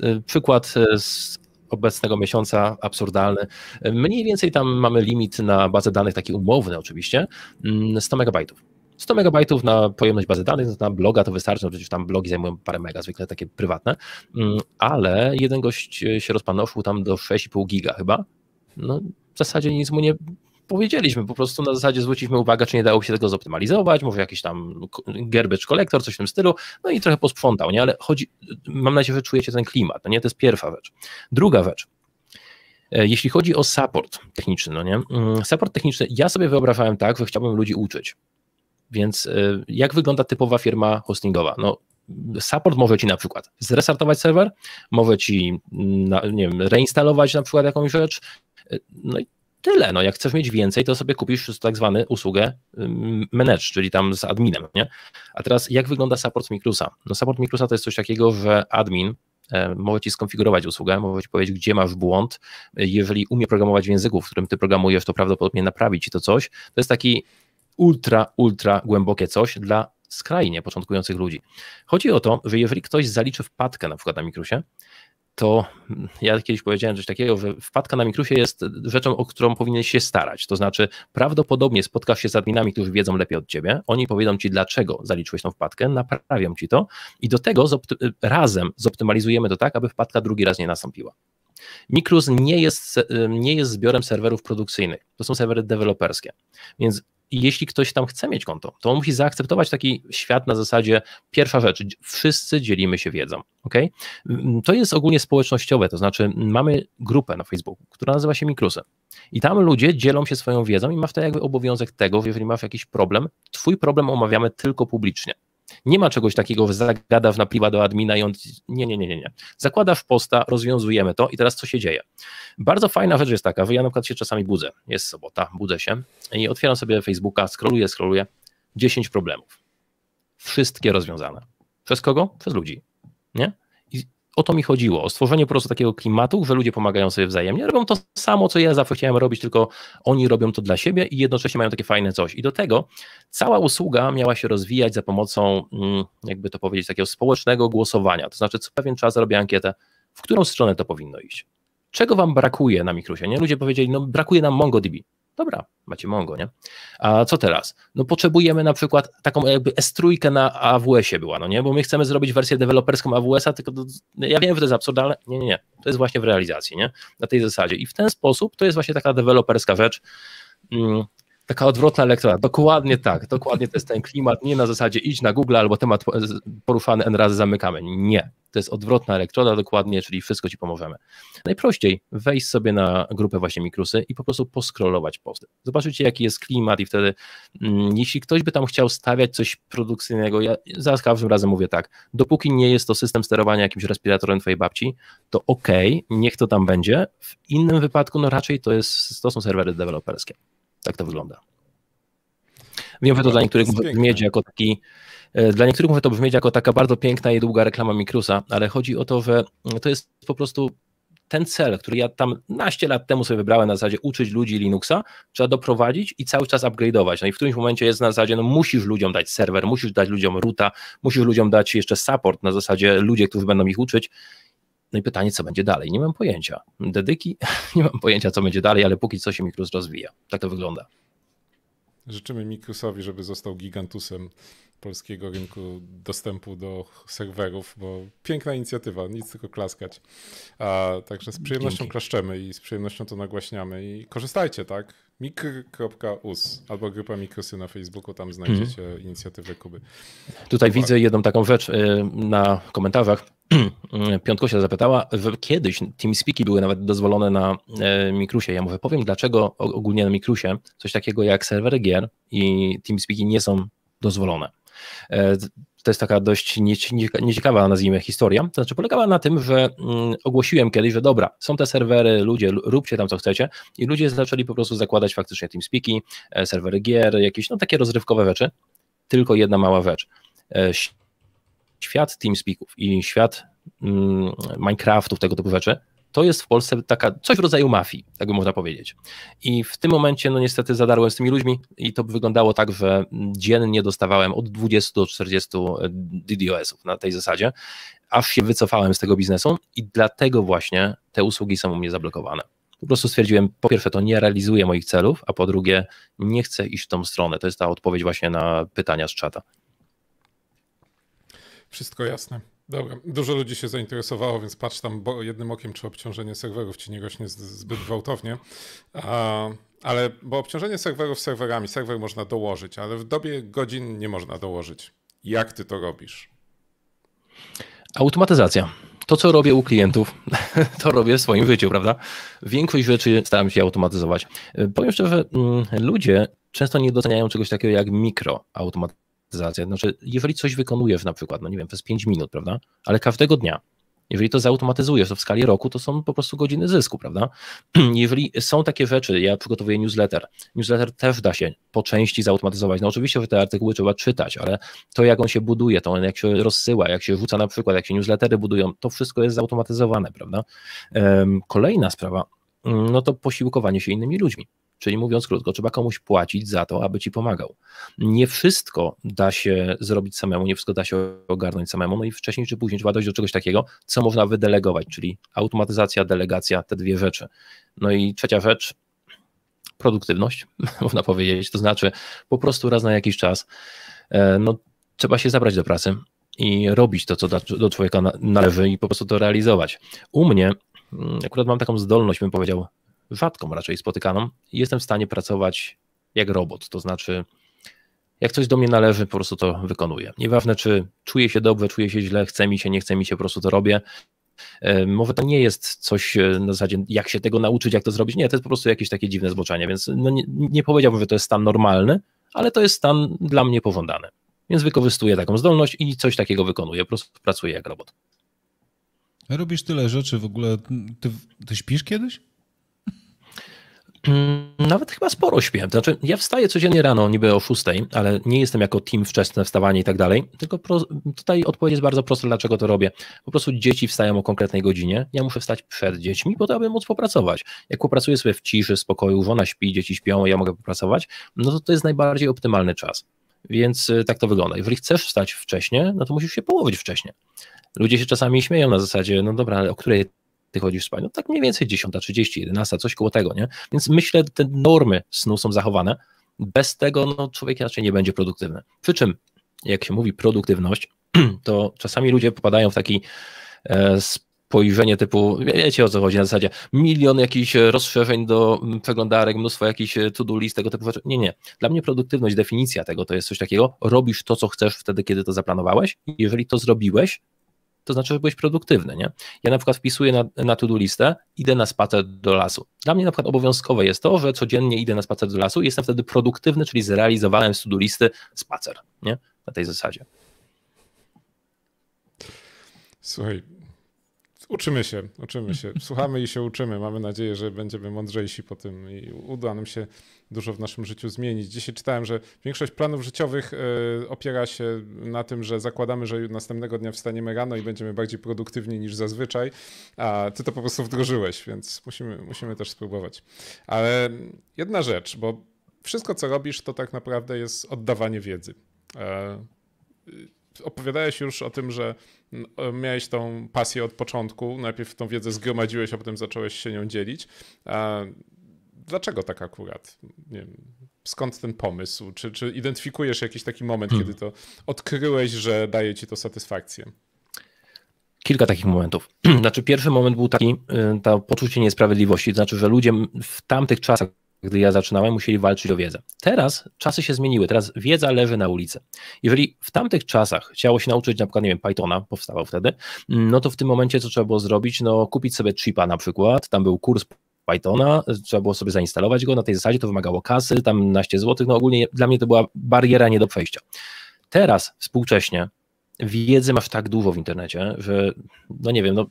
Y, przykład y, z obecnego miesiąca absurdalny. Mniej więcej tam mamy limit na bazę danych, taki umowny oczywiście, 100 mm, megabajtów 100 MB na pojemność bazy danych, na bloga to wystarczy, no przecież tam blogi zajmują parę mega, zwykle takie prywatne, mm, ale jeden gość e, się rozpanoszył tam do 6,5 giga chyba, no w zasadzie nic mu nie powiedzieliśmy, po prostu na zasadzie zwróciliśmy uwagę, czy nie dało się tego zoptymalizować, może jakiś tam garbage collector, coś w tym stylu, no i trochę posprzątał, nie, ale chodzi, mam nadzieję, że czujecie ten klimat, no nie, to jest pierwsza rzecz. Druga rzecz, e, jeśli chodzi o support techniczny, no nie? Mm, support techniczny, ja sobie wyobrażałem tak, że chciałbym ludzi uczyć. Więc y, jak wygląda typowa firma hostingowa? No, support może ci na przykład zrestartować serwer, może ci mm, nie wiem, reinstalować na przykład jakąś rzecz. Y, no i tyle. No, jak chcesz mieć więcej, to sobie kupisz tak zwaną usługę y, manage, czyli tam z adminem. Nie? A teraz jak wygląda support Mikrusa? No, support Mikrusa to jest coś takiego, że admin e, może ci skonfigurować usługę, może ci powiedzieć, gdzie masz błąd. Jeżeli umie programować w języku, w którym ty programujesz, to prawdopodobnie naprawi ci to coś. To jest taki ultra, ultra głębokie coś dla skrajnie początkujących ludzi. Chodzi o to, że jeżeli ktoś zaliczy wpadkę na przykład na Mikrusie, to ja kiedyś powiedziałem coś takiego, że wpadka na Mikrusie jest rzeczą, o którą powinieneś się starać. To znaczy, prawdopodobnie spotkasz się z adminami, którzy wiedzą lepiej od ciebie. Oni powiedzą ci, dlaczego zaliczyłeś tą wpadkę, naprawią ci to i do tego zopt- razem zoptymalizujemy to tak, aby wpadka drugi raz nie nastąpiła. Mikrus nie jest, nie jest zbiorem serwerów produkcyjnych. To są serwery deweloperskie. Więc i jeśli ktoś tam chce mieć konto, to on musi zaakceptować taki świat na zasadzie pierwsza rzecz, wszyscy dzielimy się wiedzą. Okay? To jest ogólnie społecznościowe, to znaczy mamy grupę na Facebooku, która nazywa się Mikrusy. I tam ludzie dzielą się swoją wiedzą i masz to jakby obowiązek tego, że jeżeli masz jakiś problem, twój problem omawiamy tylko publicznie. Nie ma czegoś takiego, zagada w napliwa do admina i on, nie, nie, nie, nie, nie. Zakładasz posta, rozwiązujemy to i teraz co się dzieje? Bardzo fajna rzecz jest taka, ja na przykład się czasami budzę, jest sobota, budzę się i otwieram sobie Facebooka, scrolluję, scrolluję, 10 problemów. Wszystkie rozwiązane. Przez kogo? Przez ludzi, nie? o to mi chodziło, o stworzenie po prostu takiego klimatu, że ludzie pomagają sobie wzajemnie, robią to samo, co ja zawsze chciałem robić, tylko oni robią to dla siebie i jednocześnie mają takie fajne coś. I do tego cała usługa miała się rozwijać za pomocą, mm, jakby to powiedzieć, takiego społecznego głosowania, to znaczy co pewien czas robię ankietę, w którą stronę to powinno iść. Czego wam brakuje na Mikrusie? Nie? Ludzie powiedzieli, no brakuje nam MongoDB. Dobra, macie Mongo, nie? A co teraz? No potrzebujemy na przykład taką jakby S3 na AWS-ie była, no nie? Bo my chcemy zrobić wersję deweloperską AWS-a, tylko do, ja wiem, że to jest absurdalne. Nie, nie, nie. To jest właśnie w realizacji, nie? Na tej zasadzie. I w ten sposób to jest właśnie taka deweloperska rzecz, mm, Taka odwrotna lektura. Dokładnie tak, dokładnie to jest ten klimat. Nie na zasadzie idź na Google albo temat poruszany N razy zamykamy. Nie. To jest odwrotna elektroda dokładnie, czyli wszystko ci pomożemy. Najprościej wejść sobie na grupę właśnie Mikrusy i po prostu poskrolować posty. Zobaczycie jaki jest klimat i wtedy mm, jeśli ktoś by tam chciał stawiać coś produkcyjnego, ja za każdym razem mówię tak, dopóki nie jest to system sterowania jakimś respiratorem twojej babci, to ok, niech to tam będzie. W innym wypadku no raczej to, jest, to są serwery deweloperskie. Tak to wygląda. Wiem, że to tak, dla niektórych brzmieć jako taki. E, dla niektórych mówię to brzmieć jako taka bardzo piękna i długa reklama Mikrusa, ale chodzi o to, że to jest po prostu ten cel, który ja tam naście lat temu sobie wybrałem na zasadzie uczyć ludzi Linuxa, trzeba doprowadzić i cały czas upgrade'ować. No i w którymś momencie jest na zasadzie, no musisz ludziom dać serwer, musisz dać ludziom ruta, musisz ludziom dać jeszcze support na zasadzie ludzie, którzy będą ich uczyć no i pytanie, co będzie dalej? Nie mam pojęcia. Dedyki? Nie mam pojęcia, co będzie dalej, ale póki co się Mikrus rozwija. Tak to wygląda. Życzymy Mikrusowi, żeby został gigantusem polskiego rynku dostępu do serwerów, bo piękna inicjatywa, nic tylko klaskać. A, także z przyjemnością Dzięki. klaszczemy i z przyjemnością to nagłaśniamy i korzystajcie, tak? mikr.us albo grupa Mikrosy na Facebooku, tam znajdziecie mm. inicjatywę Kuby. Tutaj widzę jedną taką rzecz y, na komentarzach. Piątkosia zapytała, kiedyś TeamSpeaki były nawet dozwolone na e, Mikrusie. Ja mówię, powiem dlaczego ogólnie na Mikrusie coś takiego jak serwery gier i TeamSpeaki nie są dozwolone. E, to jest taka dość nieciekawa, nazwijmy, historia. To znaczy polegała na tym, że mm, ogłosiłem kiedyś, że dobra, są te serwery, ludzie, róbcie tam co chcecie i ludzie zaczęli po prostu zakładać faktycznie TeamSpeaki, e, serwery gier, jakieś no takie rozrywkowe rzeczy. Tylko jedna mała rzecz. E, świat TeamSpeaków i świat mm, Minecraftów, tego typu rzeczy to jest w Polsce taka coś w rodzaju mafii, tak by można powiedzieć. I w tym momencie, no niestety, zadarłem z tymi ludźmi i to wyglądało tak, że dziennie dostawałem od 20 do 40 e, DDoS-ów na tej zasadzie, aż się wycofałem z tego biznesu i dlatego właśnie te usługi są u mnie zablokowane. Po prostu stwierdziłem, po pierwsze, to nie realizuje moich celów, a po drugie, nie chcę iść w tą stronę. To jest ta odpowiedź właśnie na pytania z czata. Wszystko jasne. Dobra, dużo ludzi się zainteresowało, więc patrz tam jednym okiem, czy obciążenie serwerów ci nie rośnie zbyt gwałtownie. A, ale, bo obciążenie serwerów serwerami, serwer można dołożyć, ale w dobie godzin nie można dołożyć. Jak ty to robisz? Automatyzacja. To, co robię u klientów, to robię w swoim życiu, prawda? Większość rzeczy staram się automatyzować. E, powiem szczerze, mm, ludzie często nie doceniają czegoś takiego jak mikroautomatyzacja automatyzacja. Znaczy, jeżeli coś wykonuje w na przykład, no nie wiem, przez 5 minut, prawda? Ale każdego dnia. Jeżeli to zautomatyzujesz, to w skali roku to są po prostu godziny zysku, prawda? Jeżeli są takie rzeczy, ja przygotowuję newsletter. Newsletter też da się po części zautomatyzować. No oczywiście, że te artykuły trzeba czytać, ale to jak on się buduje, to on jak się rozsyła, jak się rzuca na przykład, jak się newslettery budują, to wszystko jest zautomatyzowane, prawda? Kolejna sprawa, mm, no to posiłkowanie się innymi ludźmi. Czyli mówiąc krótko, trzeba komuś płacić za to, aby ci pomagał. Nie wszystko da się zrobić samemu, nie wszystko da się ogarnąć samemu, no i wcześniej czy później trzeba dojść do czegoś takiego, co można wydelegować, czyli automatyzacja, delegacja, te dwie rzeczy. No i trzecia rzecz, produktywność, można powiedzieć, to znaczy po prostu raz na jakiś czas e, no, trzeba się zabrać do pracy i robić to, co do człowieka należy i po prostu to realizować. U mnie mm, akurat mam taką zdolność, bym powiedział, rzadką raczej spotykaną, jestem w stanie pracować jak robot. To znaczy, jak coś do mnie należy, po prostu to wykonuję. Nieważne, czy czuję się dobrze, czuję się źle, chce mi się, nie chce mi się, po prostu to robię. E, może to nie jest coś e, na zasadzie, jak się tego nauczyć, jak to zrobić. Nie, to jest po prostu jakieś takie dziwne zboczenie, więc no nie, nie powiedziałbym, że to jest stan normalny, ale to jest stan dla mnie pożądany. Więc wykorzystuję taką zdolność i coś takiego wykonuję, po prostu pracuję jak robot. Robisz tyle rzeczy w ogóle. Ty, ty śpisz kiedyś? Mm, nawet chyba sporo śpię. Znaczy, ja wstaję codziennie rano, niby o 6, ale nie jestem jako team wczesne wstawanie i tak dalej. Tylko pro, tutaj odpowiedź jest bardzo prosta, dlaczego to robię. Po prostu dzieci wstają o konkretnej godzinie, ja muszę wstać przed dziećmi, po to, aby móc popracować. Jak popracuję sobie w ciszy, spokoju, żona śpi, dzieci śpią, ja mogę popracować, no to to jest najbardziej optymalny czas. Więc y, tak to wygląda. Jeżeli chcesz wstać wcześniej, no to musisz się połowić wcześniej. Ludzie się czasami śmieją na zasadzie, no dobra, ale o której ty chodzisz spać. No tak mniej więcej 10.30, 11, coś koło tego, nie? Więc myślę, te normy snu są zachowane. Bez tego no, człowiek raczej nie będzie produktywny. Przy czym, jak się mówi produktywność, to czasami ludzie popadają w taki e, spojrzenie typu, wiecie o co chodzi, na zasadzie milion jakichś rozszerzeń do przeglądarek, mnóstwo jakichś to-do list, tego typu rzeczy. Nie, nie. Dla mnie produktywność, definicja tego to jest coś takiego, robisz to, co chcesz wtedy, kiedy to zaplanowałeś. Jeżeli to zrobiłeś, to znaczy, że byłeś produktywny. Nie? Ja na przykład wpisuję na, na to-do listę, idę na spacer do lasu. Dla mnie na przykład obowiązkowe jest to, że codziennie idę na spacer do lasu i jestem wtedy produktywny, czyli zrealizowałem z to-do listy spacer nie? na tej zasadzie. Słuchaj, Uczymy się, uczymy się. Słuchamy i się uczymy. Mamy nadzieję, że będziemy mądrzejsi po tym i uda nam się dużo w naszym życiu zmienić. Dzisiaj czytałem, że większość planów życiowych e, opiera się na tym, że zakładamy, że następnego dnia wstaniemy rano i będziemy bardziej produktywni niż zazwyczaj, a ty to po prostu wdrożyłeś, więc musimy, musimy też spróbować. Ale jedna rzecz, bo wszystko, co robisz, to tak naprawdę jest oddawanie wiedzy e, opowiadałeś już o tym, że mm, miałeś tą pasję od początku, najpierw tą wiedzę zgromadziłeś, a potem zacząłeś się nią dzielić. Dlaczego tak akurat? Nie wiem, skąd ten pomysł? Czy, czy identyfikujesz jakiś taki moment, hmm. kiedy to odkryłeś, że daje ci to satysfakcję? Kilka takich momentów. znaczy, pierwszy moment był taki, y, to poczucie niesprawiedliwości. znaczy, że ludzie w tamtych czasach, gdy ja zaczynałem, musieli walczyć o wiedzę. Teraz czasy się zmieniły, teraz wiedza leży na ulicy. Jeżeli w tamtych czasach chciało się nauczyć na przykład, nie wiem, Pythona, powstawał wtedy, mm, no to w tym momencie co trzeba było zrobić? No kupić sobie chipa na przykład, tam był kurs Pythona, trzeba było sobie zainstalować go, na tej zasadzie to wymagało kasy, tam naście złotych, no ogólnie dla mnie to była bariera nie do przejścia. Teraz współcześnie wiedzy masz tak dużo w internecie, że no nie wiem, no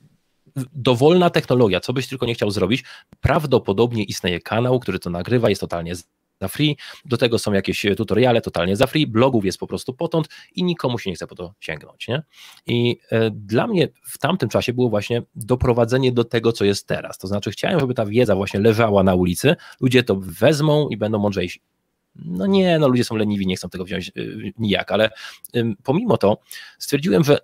dowolna technologia, co byś tylko nie chciał zrobić, prawdopodobnie istnieje kanał, który to nagrywa, jest totalnie za free, do tego są jakieś e, tutoriale totalnie za free, blogów jest po prostu potąd i nikomu się nie chce po to sięgnąć. Nie? I e, dla mnie w tamtym czasie było właśnie doprowadzenie do tego, co jest teraz. To znaczy chciałem, żeby ta wiedza właśnie leżała na ulicy, ludzie to wezmą i będą mądrzejsi. No nie, no ludzie są leniwi, nie chcą tego wziąć e, nijak, ale pomimo to stwierdziłem, że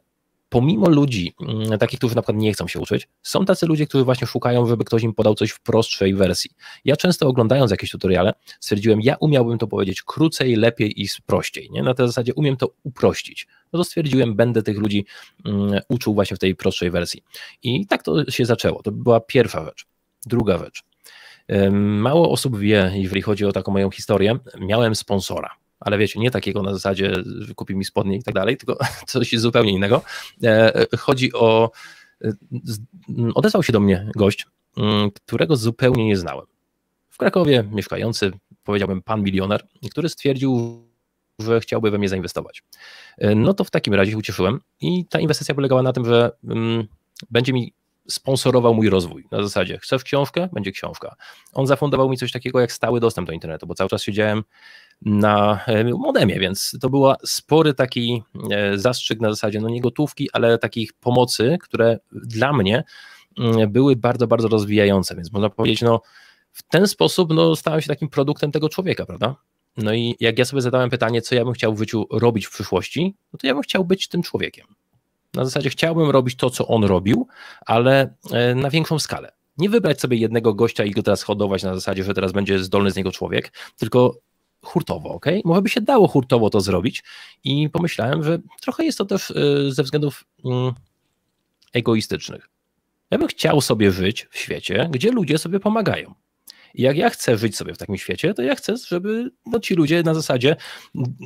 pomimo ludzi, mm, takich, którzy na przykład nie chcą się uczyć, są tacy ludzie, którzy właśnie szukają, żeby ktoś im podał coś w prostszej wersji. Ja często oglądając jakieś tutoriale, stwierdziłem, ja umiałbym to powiedzieć krócej, lepiej i prościej. Nie? Na tej zasadzie umiem to uprościć. No to stwierdziłem, będę tych ludzi um, uczył właśnie w tej prostszej wersji. I tak to się zaczęło. To była pierwsza rzecz. Druga rzecz. Mało osób wie, jeżeli chodzi o taką moją historię, miałem sponsora ale wiecie, nie takiego na zasadzie kupi mi spodnie i tak dalej, tylko coś zupełnie innego. E, chodzi o. E, odezwał się do mnie gość, którego zupełnie nie znałem. W Krakowie mieszkający, powiedziałbym, pan milioner, który stwierdził, że chciałby we mnie zainwestować. E, no to w takim razie się ucieszyłem i ta inwestycja polegała na tym, że będzie mi sponsorował mój rozwój. Na zasadzie chcesz książkę? Będzie książka. On zafundował mi coś takiego jak stały dostęp do internetu, bo cały czas siedziałem na e, modemie, więc to była spory taki e, zastrzyk na zasadzie, no nie gotówki, ale takich pomocy, które dla mnie mm, były bardzo, bardzo rozwijające, więc można powiedzieć, no w ten sposób no, stałem się takim produktem tego człowieka, prawda? No i jak ja sobie zadałem pytanie, co ja bym chciał w życiu robić w przyszłości, no to ja bym chciał być tym człowiekiem. Na zasadzie chciałbym robić to, co on robił, ale e, na większą skalę. Nie wybrać sobie jednego gościa i go teraz hodować na zasadzie, że teraz będzie zdolny z niego człowiek, tylko hurtowo, ok? Może by się dało hurtowo to zrobić i pomyślałem, że trochę jest to też y, ze względów mm, egoistycznych. Ja bym chciał sobie żyć w świecie, gdzie ludzie sobie pomagają. I jak ja chcę żyć sobie w takim świecie, to ja chcę, żeby no, ci ludzie na zasadzie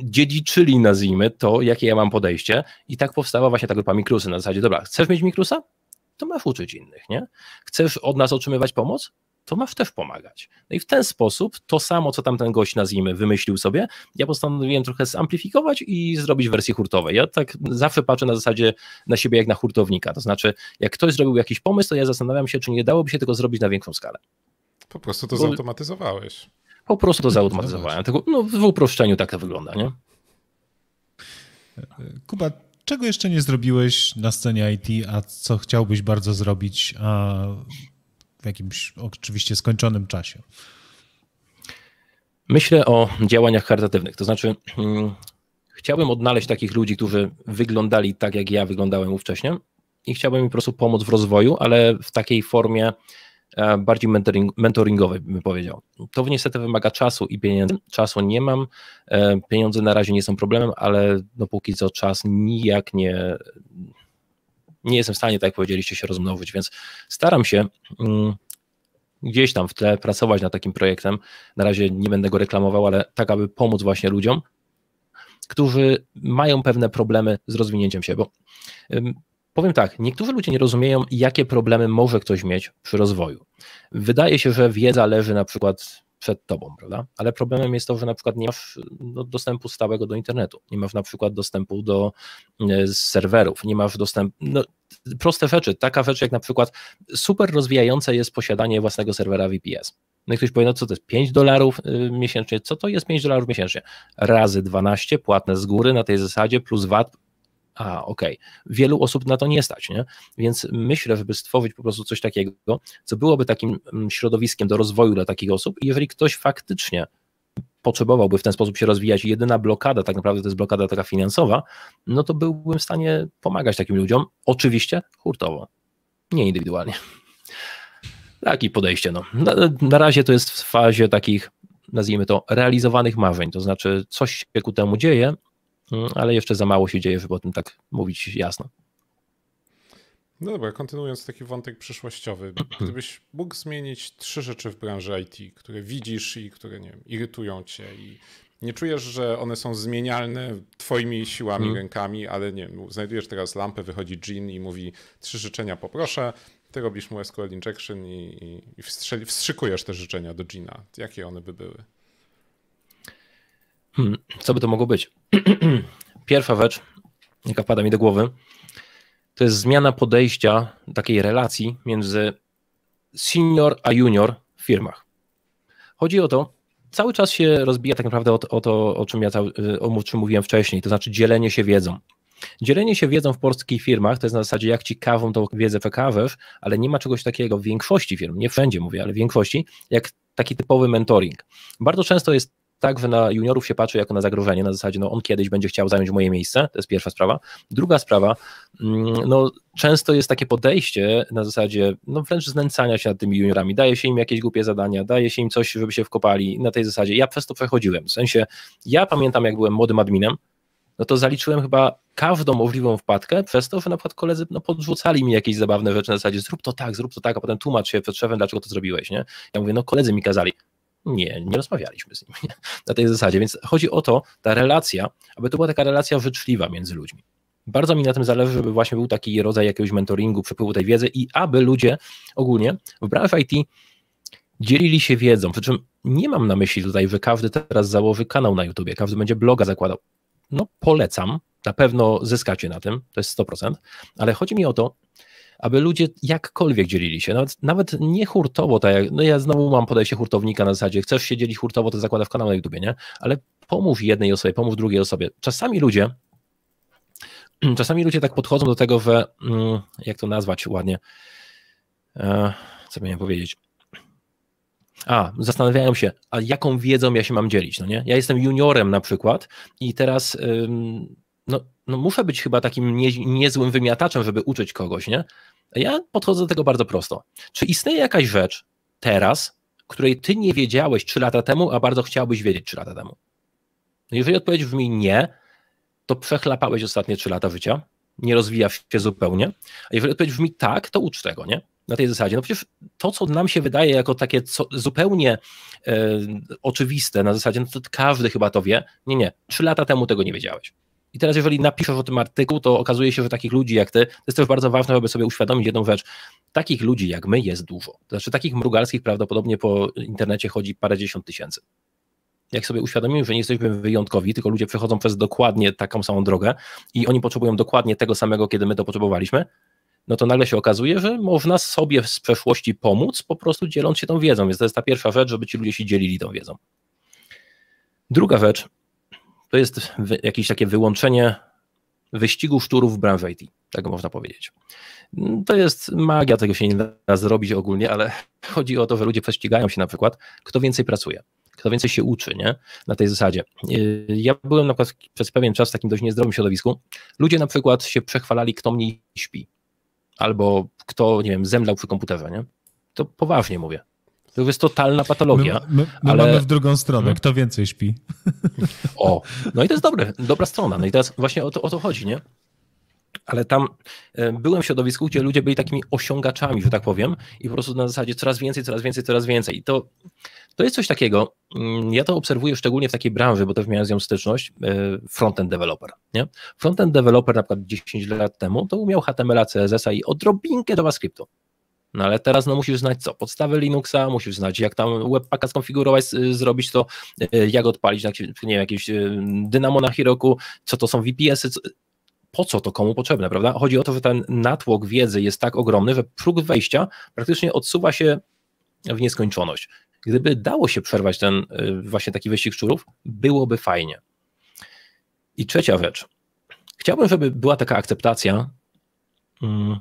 dziedziczyli, nazwijmy to, jakie ja mam podejście. I tak powstała właśnie ta grupa mikrusy na zasadzie, dobra, chcesz mieć mikrusa? To masz uczyć innych, nie? Chcesz od nas otrzymywać pomoc? to masz też pomagać. No i w ten sposób to samo, co tamten gość, nazwijmy, wymyślił sobie, ja postanowiłem trochę zamplifikować i zrobić wersję hurtową. Ja tak zawsze patrzę na zasadzie na siebie jak na hurtownika, to znaczy jak ktoś zrobił jakiś pomysł, to ja zastanawiam się, czy nie dałoby się tego zrobić na większą skalę. Po prostu to Bo... zautomatyzowałeś. Po prostu to zautomatyzowałem. no, w uproszczeniu tak to wygląda, nie? Kuba, czego jeszcze nie zrobiłeś na scenie IT, a co chciałbyś bardzo zrobić, a w jakimś oczywiście skończonym czasie? Myślę o działaniach charytatywnych. To znaczy, hmm, chciałbym odnaleźć takich ludzi, którzy wyglądali tak, jak ja wyglądałem ówcześnie i chciałbym im po prostu pomóc w rozwoju, ale w takiej formie e, bardziej mentoring, mentoringowej, bym powiedział. To niestety wymaga czasu i pieniędzy. Czasu nie mam, e, pieniądze na razie nie są problemem, ale no, póki co czas nijak nie, nie jestem w stanie, tak jak powiedzieliście, się rozmnożyć, więc staram się mm, gdzieś tam w tle pracować nad takim projektem. Na razie nie będę go reklamował, ale tak, aby pomóc właśnie ludziom, którzy mają pewne problemy z rozwinięciem się, bo Powiem tak, niektórzy ludzie nie rozumieją, jakie problemy może ktoś mieć przy rozwoju. Wydaje się, że wiedza leży na przykład przed tobą, prawda? Ale problemem jest to, że na przykład nie masz no, dostępu stałego do internetu, nie masz na przykład dostępu do e, serwerów, nie masz dostępu, no, proste rzeczy, taka rzecz jak na przykład super rozwijające jest posiadanie własnego serwera VPS. No i ktoś powie, no co to jest 5 dolarów e, miesięcznie? Co to jest 5 dolarów miesięcznie? Razy 12 płatne z góry na tej zasadzie plus VAT a okej, okay. wielu osób na to nie stać, nie? Więc myślę, żeby stworzyć po prostu coś takiego, co byłoby takim mm, środowiskiem do rozwoju dla takich osób i jeżeli ktoś faktycznie potrzebowałby w ten sposób się rozwijać, jedyna blokada, tak naprawdę to jest blokada taka finansowa, no to byłbym w stanie pomagać takim ludziom, oczywiście hurtowo, nie indywidualnie. Takie podejście, no. Na, na razie to jest w fazie takich, nazwijmy to, realizowanych marzeń, to znaczy coś się ku temu dzieje, Mm, ale jeszcze za mało się dzieje, żeby o tym tak mówić jasno. No dobra, kontynuując taki wątek przyszłościowy, gdybyś mógł zmienić trzy rzeczy w branży IT, które widzisz i które nie wiem, irytują cię i nie czujesz, że one są zmienialne twoimi siłami, hmm. rękami, ale nie no, znajdujesz teraz lampę, wychodzi Jean i mówi trzy życzenia poproszę, ty robisz mu SQL injection i, i, i wstrzykujesz te życzenia do Jeana. Jakie one by były? Hmm, co by to mogło być? Pierwsza rzecz, jaka wpada mi do głowy, to jest zmiana podejścia takiej relacji między senior a junior w firmach. Chodzi o to, cały czas się rozbija tak naprawdę o to, o, to, o czym ja cały, o czym mówiłem wcześniej, to znaczy dzielenie się wiedzą. Dzielenie się wiedzą w polskich firmach to jest na zasadzie, jak ci kawą tą wiedzę przekażesz, ale nie ma czegoś takiego w większości firm, nie wszędzie mówię, ale w większości, jak taki typowy mentoring. Bardzo często jest tak na juniorów się patrzy jako na zagrożenie, na zasadzie, no on kiedyś będzie chciał zająć moje miejsce, to jest pierwsza sprawa. Druga sprawa, mm, no często jest takie podejście na zasadzie, no wręcz znęcania się nad tymi juniorami, daje się im jakieś głupie zadania, daje się im coś, żeby się wkopali, na tej zasadzie, ja przez to przechodziłem, w sensie, ja pamiętam jak byłem młodym adminem, no to zaliczyłem chyba każdą możliwą wpadkę przez to, że na przykład koledzy no, podrzucali mi jakieś zabawne rzeczy na zasadzie zrób to tak, zrób to tak, a potem tłumacz się przed szefem, dlaczego to zrobiłeś, nie? Ja mówię, no koledzy mi kazali. Nie, nie rozmawialiśmy z nim na tej zasadzie. Więc chodzi o to, ta relacja, aby to była taka relacja życzliwa między ludźmi. Bardzo mi na tym zależy, żeby właśnie był taki rodzaj jakiegoś mentoringu, przepływu tej wiedzy i aby ludzie ogólnie w branży IT dzielili się wiedzą. Przy czym nie mam na myśli tutaj, że każdy teraz założy kanał na YouTubie, każdy będzie bloga zakładał. No polecam, na pewno zyskacie na tym, to jest 100%, ale chodzi mi o to, aby ludzie jakkolwiek dzielili się, nawet, nawet nie hurtowo, tak jak, no ja znowu mam podejście hurtownika na zasadzie, chcesz się dzielić hurtowo, to w kanał na YouTubie, nie? Ale pomóż jednej osobie, pomóż drugiej osobie. Czasami ludzie, czasami ludzie tak podchodzą do tego, że, mm, jak to nazwać ładnie, e, co miałem powiedzieć, a, zastanawiają się, a jaką wiedzą ja się mam dzielić, no nie? Ja jestem juniorem na przykład i teraz ym, no, no muszę być chyba takim nie, niezłym wymiataczem, żeby uczyć kogoś, nie? Ja podchodzę do tego bardzo prosto. Czy istnieje jakaś rzecz teraz, której ty nie wiedziałeś 3 lata temu, a bardzo chciałbyś wiedzieć 3 lata temu? No jeżeli odpowiedź brzmi nie, to przechlapałeś ostatnie 3 lata życia, nie rozwijasz się zupełnie. A jeżeli odpowiedź brzmi tak, to ucz tego, nie? Na tej zasadzie. No przecież to, co nam się wydaje jako takie co, zupełnie e, oczywiste, na zasadzie, no to każdy chyba to wie. Nie, nie, 3 lata temu tego nie wiedziałeś. I teraz, jeżeli napiszesz o tym artykuł, to okazuje się, że takich ludzi jak ty, to jest też bardzo ważne, aby sobie uświadomić jedną rzecz. Takich ludzi jak my jest dużo. To znaczy, takich mrugalskich prawdopodobnie po internecie chodzi parędziesiąt tysięcy. Jak sobie uświadomimy, że nie jesteśmy wyjątkowi, tylko ludzie przechodzą przez dokładnie taką samą drogę i oni potrzebują dokładnie tego samego, kiedy my to potrzebowaliśmy, no to nagle się okazuje, że można sobie z przeszłości pomóc, po prostu dzieląc się tą wiedzą. Więc to jest ta pierwsza rzecz, żeby ci ludzie się dzielili tą wiedzą. Druga rzecz, to jest jakieś takie wyłączenie wyścigu szczurów w IT, tak można powiedzieć. To jest magia, tego się nie da zrobić ogólnie, ale chodzi o to, że ludzie prześcigają się na przykład, kto więcej pracuje, kto więcej się uczy, nie? Na tej zasadzie. Y, ja byłem na przykład przez pewien czas w takim dość niezdrowym środowisku. Ludzie na przykład się przechwalali, kto mniej śpi, albo kto, nie wiem, zemdlał przy komputerze, nie? To poważnie mówię. To jest totalna patologia. My, my, my ale... mamy w drugą stronę, mhm. kto więcej śpi. O, no i to jest dobre, dobra strona. No i teraz właśnie o to, o to chodzi, nie? ale tam e, byłem w środowisku, gdzie ludzie byli takimi osiągaczami, że tak powiem, i po prostu na zasadzie coraz więcej, coraz więcej, coraz więcej. I to, to jest coś takiego, mm, ja to obserwuję szczególnie w takiej branży, bo też miałem z nią styczność, e, frontend developer. Nie? Frontend developer na przykład 10 lat temu to umiał HTML-a, CSS-a i odrobinkę JavaScriptu. No ale teraz no, musisz znać co? Podstawę Linuxa, musisz znać jak tam webpacka skonfigurować, y, zrobić to, y, jak odpalić, jak, nie wiem, jakieś y, dynamo na Hiroku, co to są VPS-y, co po co to komu potrzebne, prawda? Chodzi o to, że ten natłok wiedzy jest tak ogromny, że próg wejścia praktycznie odsuwa się w nieskończoność. Gdyby dało się przerwać ten właśnie taki wyścig szczurów, byłoby fajnie. I trzecia rzecz. Chciałbym, żeby była taka akceptacja mm,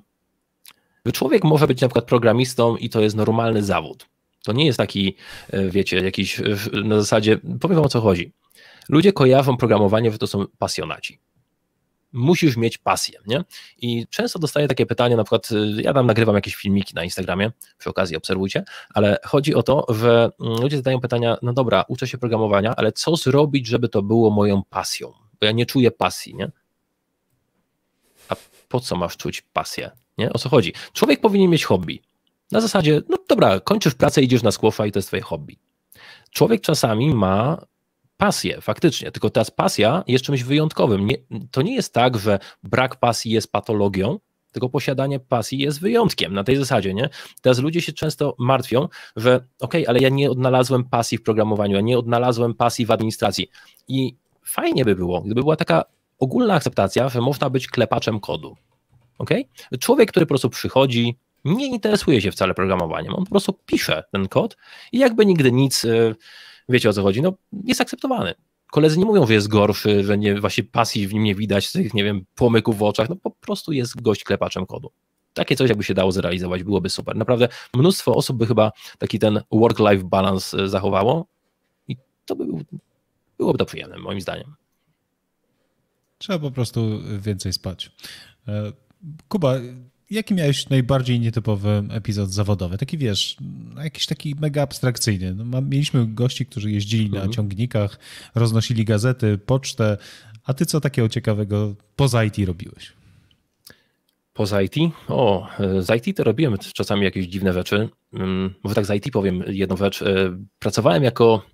Człowiek może być na przykład programistą i to jest normalny zawód. To nie jest taki, e, wiecie, jakiś e, na zasadzie, powiem wam o co chodzi. Ludzie kojarzą programowanie, że to są pasjonaci. Musisz mieć pasję, nie? I często dostaję takie pytanie, na przykład e, ja tam nagrywam jakieś filmiki na Instagramie, przy okazji obserwujcie, ale chodzi o to, że mm, ludzie zadają pytania, no dobra, uczę się programowania, ale co zrobić, żeby to było moją pasją? Bo ja nie czuję pasji, nie? A po co masz czuć pasję? Nie? O co chodzi? Człowiek powinien mieć hobby. Na zasadzie, no dobra, kończysz pracę, idziesz na skłofa i to jest twoje hobby. Człowiek czasami ma pasję, faktycznie, tylko teraz pasja jest czymś wyjątkowym. Nie, to nie jest tak, że brak pasji jest patologią, tylko posiadanie pasji jest wyjątkiem na tej zasadzie, nie? Teraz ludzie się często martwią, że ok, ale ja nie odnalazłem pasji w programowaniu, ja nie odnalazłem pasji w administracji. I fajnie by było, gdyby była taka ogólna akceptacja, że można być klepaczem kodu. Ok, Człowiek, który po prostu przychodzi, nie interesuje się wcale programowaniem, on po prostu pisze ten kod i jakby nigdy nic, e, wiecie o co chodzi, no jest akceptowany. Koledzy nie mówią, że jest gorszy, że nie, właśnie pasji w nim nie widać, tych, nie wiem, płomyków w oczach, no po prostu jest gość klepaczem kodu. Takie coś jakby się dało zrealizować, byłoby super. Naprawdę mnóstwo osób by chyba taki ten work-life balance e, zachowało i to by byłoby to przyjemne, moim zdaniem. Trzeba po prostu więcej spać. E, Kuba, jaki miałeś najbardziej nietypowy epizod zawodowy? Taki wiesz, jakiś taki mega abstrakcyjny. No, mieliśmy gości, którzy jeździli mhm. na ciągnikach, roznosili gazety, pocztę. A ty co takiego ciekawego poza IT robiłeś? Poza IT? O, z IT to robiłem czasami jakieś dziwne rzeczy. Może mm, tak z IT powiem jedną rzecz. E, pracowałem jako,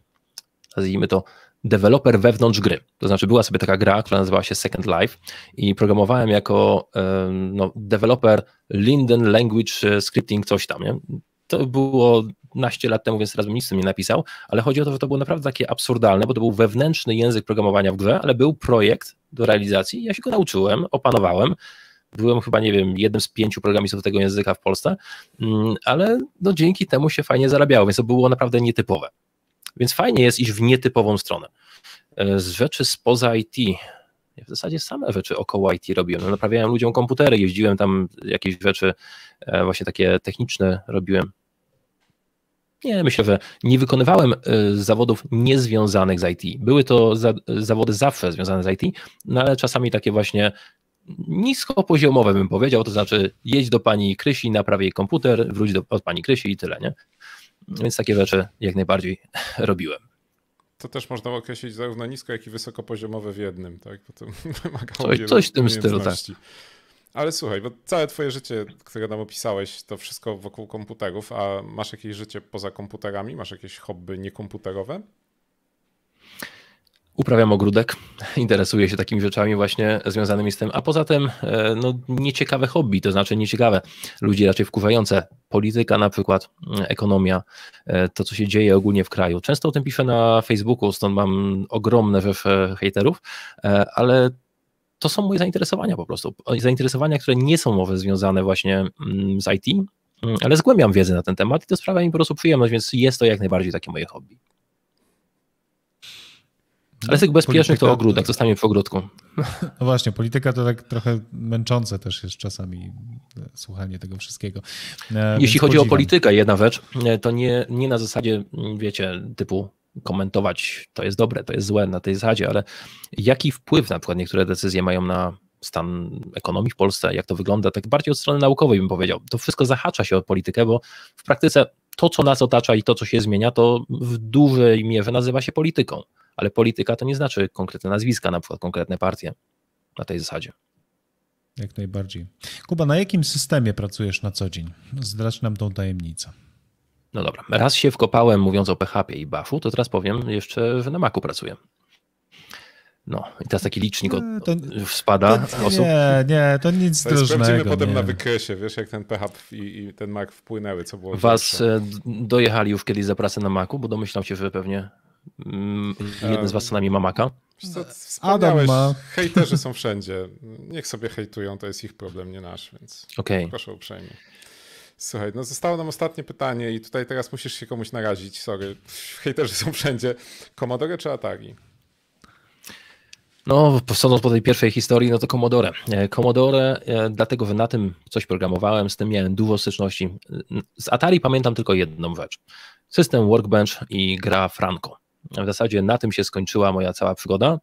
nazwijmy to, deweloper wewnątrz gry. To znaczy była sobie taka gra, która nazywała się Second Life i programowałem jako no, deweloper Linden Language Scripting coś tam, nie? To było naście lat temu, więc teraz bym nic tym nie napisał, ale chodzi o to, że to było naprawdę takie absurdalne, bo to był wewnętrzny język programowania w grze, ale był projekt do realizacji, ja się go nauczyłem, opanowałem, byłem chyba, nie wiem, jednym z pięciu programistów tego języka w Polsce, mm, ale no dzięki temu się fajnie zarabiało, więc to było naprawdę nietypowe. Więc fajnie jest iść w nietypową stronę. E, z rzeczy spoza IT, w zasadzie same rzeczy około IT robiłem. No, naprawiałem ludziom komputery, jeździłem tam jakieś rzeczy, e, właśnie takie techniczne robiłem. Nie, myślę, że nie wykonywałem e, zawodów niezwiązanych z IT. Były to za, zawody zawsze związane z IT, no ale czasami takie właśnie niskopoziomowe bym powiedział, to znaczy jedź do pani Krysi, naprawię jej komputer, wróć do, od pani Krysi i tyle, nie? Więc takie rzeczy jak najbardziej robiłem to też można określić zarówno nisko, jak i wysokopoziomowe w jednym, tak? Bo to coś, coś w tym stylu, tak. Ale słuchaj, bo całe twoje życie, które nam opisałeś, to wszystko wokół komputerów, a masz jakieś życie poza komputerami? Masz jakieś hobby niekomputerowe? Uprawiam ogródek, interesuję się takimi rzeczami właśnie związanymi z tym, a poza tym e, no, nieciekawe hobby, to znaczy nieciekawe, ludzi raczej wkurzające, polityka na przykład, mm, ekonomia, e, to co się dzieje ogólnie w kraju. Często o tym piszę na Facebooku, stąd mam ogromne rzesze hejterów, e, ale to są moje zainteresowania po prostu, zainteresowania, które nie są może związane właśnie mm, z IT, mm, ale zgłębiam wiedzę na ten temat i to sprawia mi po prostu przyjemność, więc jest to jak najbardziej takie moje hobby. Ale z tych bezpiecznych to ogródek, zostanie w ogródku. No właśnie, polityka to tak trochę męczące też jest czasami e, słuchanie tego wszystkiego. E, Jeśli chodzi podziwiam. o politykę, jedna rzecz, e, to nie, nie na zasadzie, mm, wiecie, typu komentować to jest dobre, to jest złe na tej zasadzie, ale jaki wpływ na przykład niektóre decyzje mają na stan ekonomii w Polsce, jak to wygląda, tak bardziej od strony naukowej bym powiedział. To wszystko zahacza się o politykę, bo w praktyce to, co nas otacza i to, co się zmienia, to w dużej mierze nazywa się polityką ale polityka to nie znaczy konkretne nazwiska, na przykład konkretne partie na tej zasadzie. Jak najbardziej. Kuba, na jakim systemie pracujesz na co dzień? Zdradź nam tą tajemnicę. No dobra, raz się wkopałem mówiąc o PHP i BAFU, to teraz powiem jeszcze, że na Macu pracuję. No, i teraz taki licznik od, to, spada to, osób. Nie, nie, to nic to strasznego. Sprawdzimy potem nie. na wykresie, wiesz, jak ten PHP i, i ten Mac wpłynęły, co było. Was e, dojechali już kiedyś za pracę na Macu, bo domyślam się, że pewnie Jeden z was nami Mamaka. Adam ma. Hejterzy są wszędzie. Niech sobie hejtują, to jest ich problem, nie nasz, więc okay. proszę uprzejmie. Słuchaj, no zostało nam ostatnie pytanie i tutaj teraz musisz się komuś narazić, sorry. Hejterzy są wszędzie. Commodore czy Atari? No, sądząc po tej pierwszej historii, no to Commodore. E, Commodore, e, dlatego że na tym coś programowałem, z tym miałem dużo styczności. Z Atari pamiętam tylko jedną rzecz. System Workbench i gra Franco. W zasadzie na tym się skończyła moja cała przygoda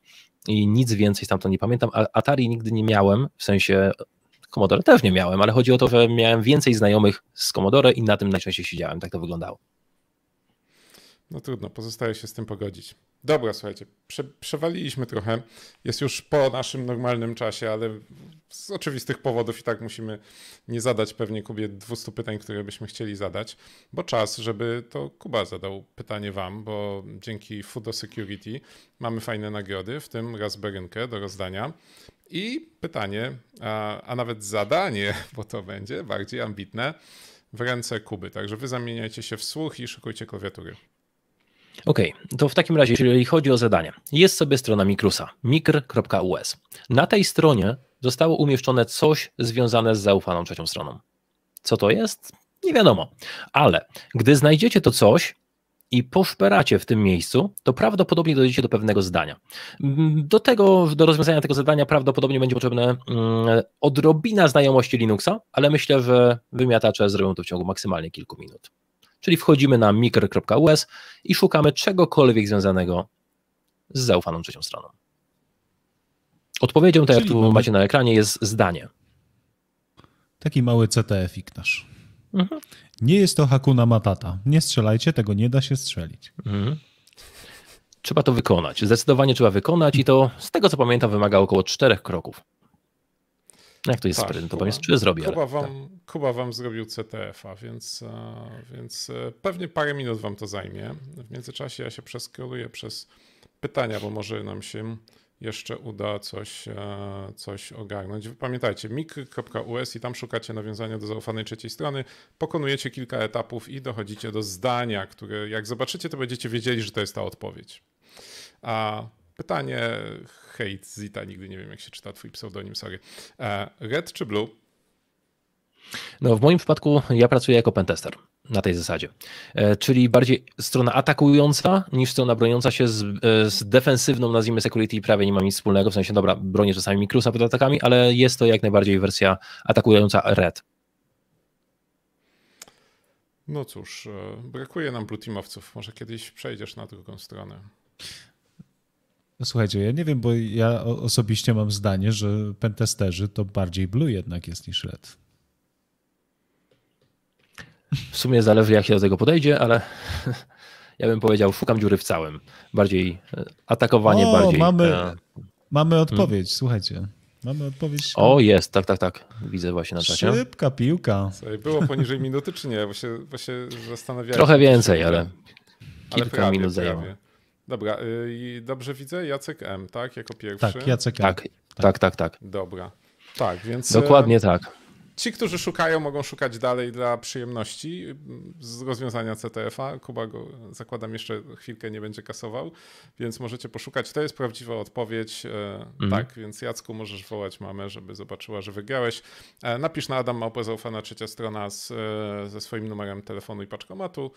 i nic więcej tamto nie pamiętam. Atari nigdy nie miałem, w sensie Commodore też nie miałem, ale chodzi o to, że miałem więcej znajomych z Commodore i na tym najczęściej siedziałem. Tak to wyglądało. No trudno, pozostaje się z tym pogodzić. Dobra, słuchajcie, prze, przewaliliśmy trochę. Jest już po naszym normalnym czasie, ale z oczywistych powodów i tak musimy nie zadać pewnie Kubie 200 pytań, które byśmy chcieli zadać, bo czas, żeby to Kuba zadał pytanie Wam, bo dzięki Food Security mamy fajne nagrody, w tym Raspberrynkę do rozdania. I pytanie, a, a nawet zadanie, bo to będzie bardziej ambitne, w ręce Kuby. Także Wy zamieniajcie się w słuch i szykujcie klawiatury. OK, to w takim razie, jeżeli chodzi o zadanie, jest sobie strona Mikrusa, mikr.us. Na tej stronie zostało umieszczone coś związane z zaufaną trzecią stroną. Co to jest? Nie wiadomo, ale gdy znajdziecie to coś i poszperacie w tym miejscu, to prawdopodobnie dojdziecie do pewnego zdania. Do tego, do rozwiązania tego zadania prawdopodobnie będzie potrzebne mm, odrobina znajomości Linuxa, ale myślę, że wymiatacze zrobią to w ciągu maksymalnie kilku minut czyli wchodzimy na mikro.us i szukamy czegokolwiek związanego z zaufaną trzecią stroną. Odpowiedzią, tak jak tu mamy... macie na ekranie, jest zdanie. Taki mały CTF-ik nasz. Mhm. Nie jest to Hakuna Matata. Nie strzelajcie, tego nie da się strzelić. Mhm. Trzeba to wykonać. Zdecydowanie trzeba wykonać i to, z tego co pamiętam, wymaga około czterech kroków. No jak to jest tak, sprint? To pewnie czy zrobię. Kuba wam, tak. Kuba wam zrobił CTF-a, więc, e, więc e, pewnie parę minut wam to zajmie. W międzyczasie ja się przeskroluję przez pytania, bo może nam się jeszcze uda coś, e, coś ogarnąć. Pamiętajcie, mik.us i tam szukacie nawiązania do zaufanej trzeciej strony, pokonujecie kilka etapów i dochodzicie do zdania, które jak zobaczycie, to będziecie wiedzieli, że to jest ta odpowiedź. A Pytanie, hej, Zita, nigdy nie wiem jak się czyta twój pseudonim, sorry. E, red czy blue? No, w moim przypadku ja pracuję jako pentester na tej zasadzie. E, czyli bardziej strona atakująca niż strona broniąca się z, e, z defensywną, nazwijmy security, prawie nie mam nic wspólnego. W sensie, dobra, bronię czasami mikrusa pod atakami, ale jest to jak najbardziej wersja atakująca red. No cóż, brakuje nam teamowców. Może kiedyś przejdziesz na drugą stronę. No słuchajcie, ja nie wiem, bo ja osobiście mam zdanie, że pentesterzy to bardziej blue jednak jest niż red. W sumie zależy, jak się do tego podejdzie, ale ja bym powiedział, szukam dziury w całym. Bardziej e, atakowanie, o, bardziej. Mamy, a... E, mamy hmm. odpowiedź, hmm. słuchajcie. Mamy odpowiedź. O, jest, tak, tak, tak. Widzę właśnie na czacie. Szybka piłka. Słuchaj, było poniżej minuty, czy nie? Bo się, bo się zastanawiałem. Trochę więcej, ale kilka ale minut zajęło. Dobra, y, I dobrze widzę? Jacek M, tak? Jako pierwszy? Tak, Jacek M. Tak, tak, tak, tak. Dobra. Tak, więc. Dokładnie y, tak. Ci, którzy szukają, mogą szukać dalej dla przyjemności y, z rozwiązania CTF-a. Kuba go, zakładam, jeszcze chwilkę nie będzie kasował, więc możecie poszukać. To jest prawdziwa odpowiedź. Mhm. Tak, więc Jacku, możesz wołać mamę, żeby zobaczyła, że wygrałeś. E, napisz na Adam Zaufana trzecia strona z, e, ze swoim numerem telefonu i paczkomatu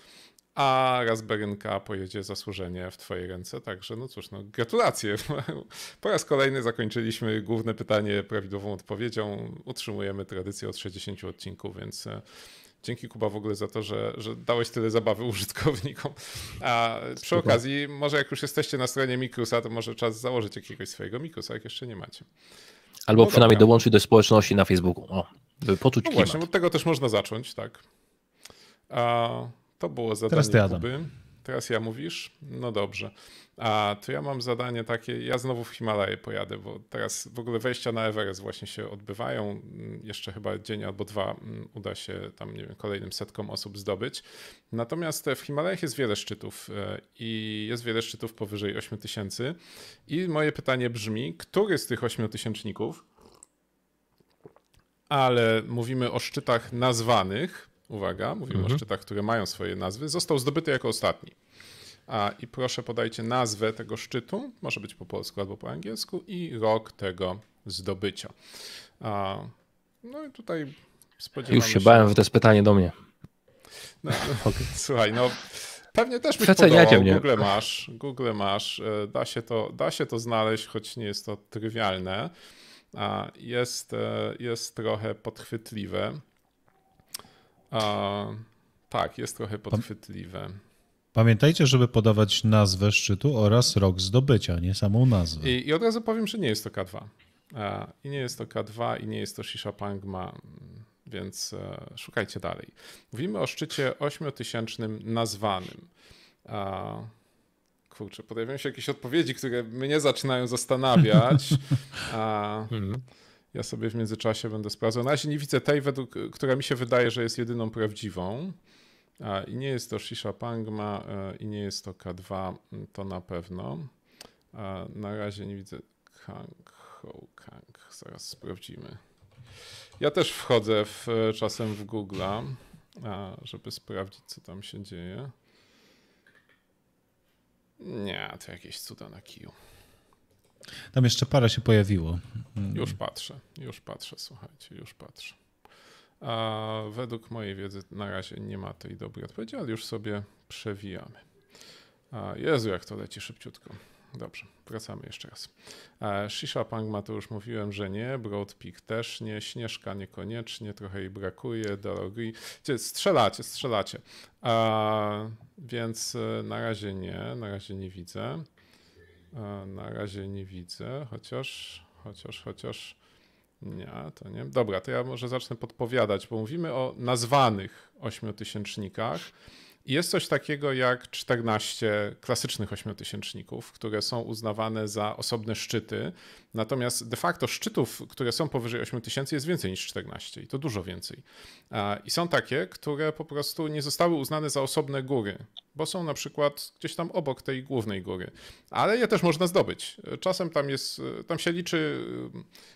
a Raspberrynka pojedzie zasłużenie w Twoje ręce. Także no cóż, no gratulacje. Po raz kolejny zakończyliśmy główne pytanie prawidłową odpowiedzią. Utrzymujemy tradycję od 60 odcinków, więc e, dzięki Kuba w ogóle za to, że, że dałeś tyle zabawy użytkownikom. A przy okazji, może jak już jesteście na stronie Mikrusa, to może czas założyć jakiegoś swojego Mikrusa, jak jeszcze nie macie. Albo no przynajmniej dobra. dołączyć do społeczności na Facebooku, o, by poczuć no klimat. Właśnie, od tego też można zacząć, tak. A... To było zadanie Teraz Kuby. Teraz ja mówisz? No dobrze. A to ja mam zadanie takie, ja znowu w Himalaje pojadę, bo teraz w ogóle wejścia na Everest właśnie się odbywają. Mm, jeszcze chyba dzień albo dwa mm, uda się tam, nie wiem, kolejnym setkom osób zdobyć. Natomiast e, w Himalajach jest wiele szczytów e, i jest wiele szczytów powyżej 8000. I moje pytanie brzmi, który z tych 8000ników, ale mówimy o szczytach nazwanych, uwaga, mówimy mhm. o szczytach, które mają swoje nazwy, został zdobyty jako ostatni. A, I proszę podajcie nazwę tego szczytu, może być po polsku albo po angielsku, i rok tego zdobycia. A, no i tutaj spodziewamy Już się, się bałem, że to jest pytanie do mnie. No, Słuchaj, no pewnie też byś podobał. Mnie. Google masz, Google masz, e, da się, to, da się to znaleźć, choć nie jest to trywialne. Jest, e, jest trochę podchwytliwe. A, tak, jest trochę podchwytliwe. Pamiętajcie, żeby podawać nazwę szczytu oraz rok zdobycia, nie samą nazwę. I, i od razu powiem, że nie jest to K2. E, I nie jest to K2, i nie jest to Shisha Pangma, więc e, szukajcie dalej. Mówimy o szczycie ośmiotysięcznym nazwanym. E, kurczę, pojawiają się jakieś odpowiedzi, które mnie zaczynają zastanawiać. Mhm. Ja sobie w międzyczasie będę sprawdzał. Na razie nie widzę tej, według, która mi się wydaje, że jest jedyną prawdziwą. A, I nie jest to Shisha Pangma e, i nie jest to K2, mm, to na pewno. A, na razie nie widzę Kang Ho Kang. Zaraz sprawdzimy. Ja też wchodzę w, e, czasem w Google'a, żeby sprawdzić, co tam się dzieje. Nie, to jakieś cuda na kiju. Tam jeszcze parę się pojawiło. Mm. Już patrzę, już patrzę, słuchajcie, już patrzę. A według mojej wiedzy na razie nie ma tej dobrej odpowiedzi, ale już sobie przewijamy. A Jezu, jak to leci szybciutko. Dobrze, wracamy jeszcze raz. Shisha Pangma to już mówiłem, że nie, Broad Peak też nie, Śnieżka niekoniecznie, trochę jej brakuje, Dalogri. Strzelacie, strzelacie. A, więc e, na razie nie, na razie nie widzę. E, na razie nie widzę, chociaż, chociaż, chociaż nie, to nie. Dobra, to ja może zacznę podpowiadać, bo mówimy o nazwanych ośmiotysięcznikach. Jest coś takiego jak 14 klasycznych ośmiotysięczników, które są uznawane za osobne szczyty. Natomiast de facto szczytów, które są powyżej 8000 jest więcej niż 14 i to dużo więcej. E, I są takie, które po prostu nie zostały uznane za osobne góry bo są na przykład gdzieś tam obok tej głównej góry. Ale je też można zdobyć. Czasem tam jest, tam się liczy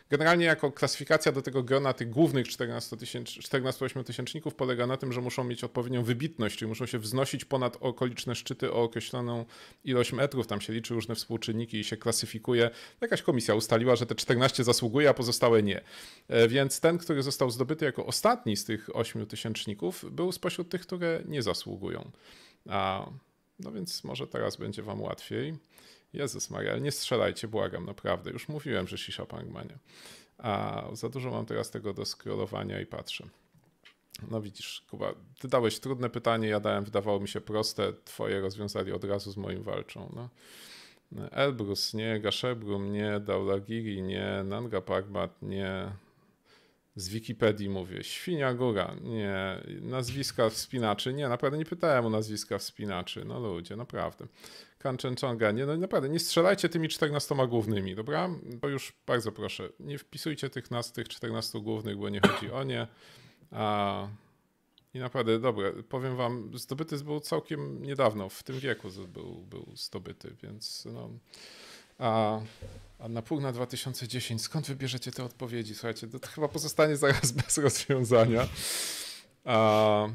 generalnie jako klasyfikacja do tego grona tych głównych 14-8 tysięczników polega na tym, że muszą mieć odpowiednią wybitność, czyli muszą się wznosić ponad okoliczne szczyty o określoną ilość metrów. Tam się liczy różne współczynniki i się klasyfikuje. Jakaś komisja ustaliła, że te 14 zasługuje, a pozostałe nie. E, więc ten, który został zdobyty jako ostatni z tych 8 tysięczników, był spośród tych, które nie zasługują. A, no więc może teraz będzie wam łatwiej. Jezus Maria, nie strzelajcie, błagam, naprawdę. Już mówiłem, że sisza pangmanie. A za dużo mam teraz tego do scrollowania i patrzę. No widzisz, Kuba, ty dałeś trudne pytanie, ja dałem, wydawało mi się proste, twoje rozwiązali od razu z moim walczą. No. Elbrus nie, Gaszebrum nie, Daulagiri nie, Nanga Parbat nie, z Wikipedii mówię, świnia góra, nie, nazwiska wspinaczy, nie, naprawdę nie pytałem o nazwiska wspinaczy, no ludzie, naprawdę. Kanczenczonga, nie, no naprawdę, nie strzelajcie tymi 14 głównymi, dobra? Bo już bardzo proszę, nie wpisujcie tych nas, tych 14 głównych, bo nie chodzi o nie. A, I naprawdę, dobra, powiem wam, zdobyty był całkiem niedawno, w tym wieku był, był zdobyty, więc no... A, na pół na 2010, skąd wybierzecie te odpowiedzi? Słuchajcie, to, chyba pozostanie zaraz bez rozwiązania. A,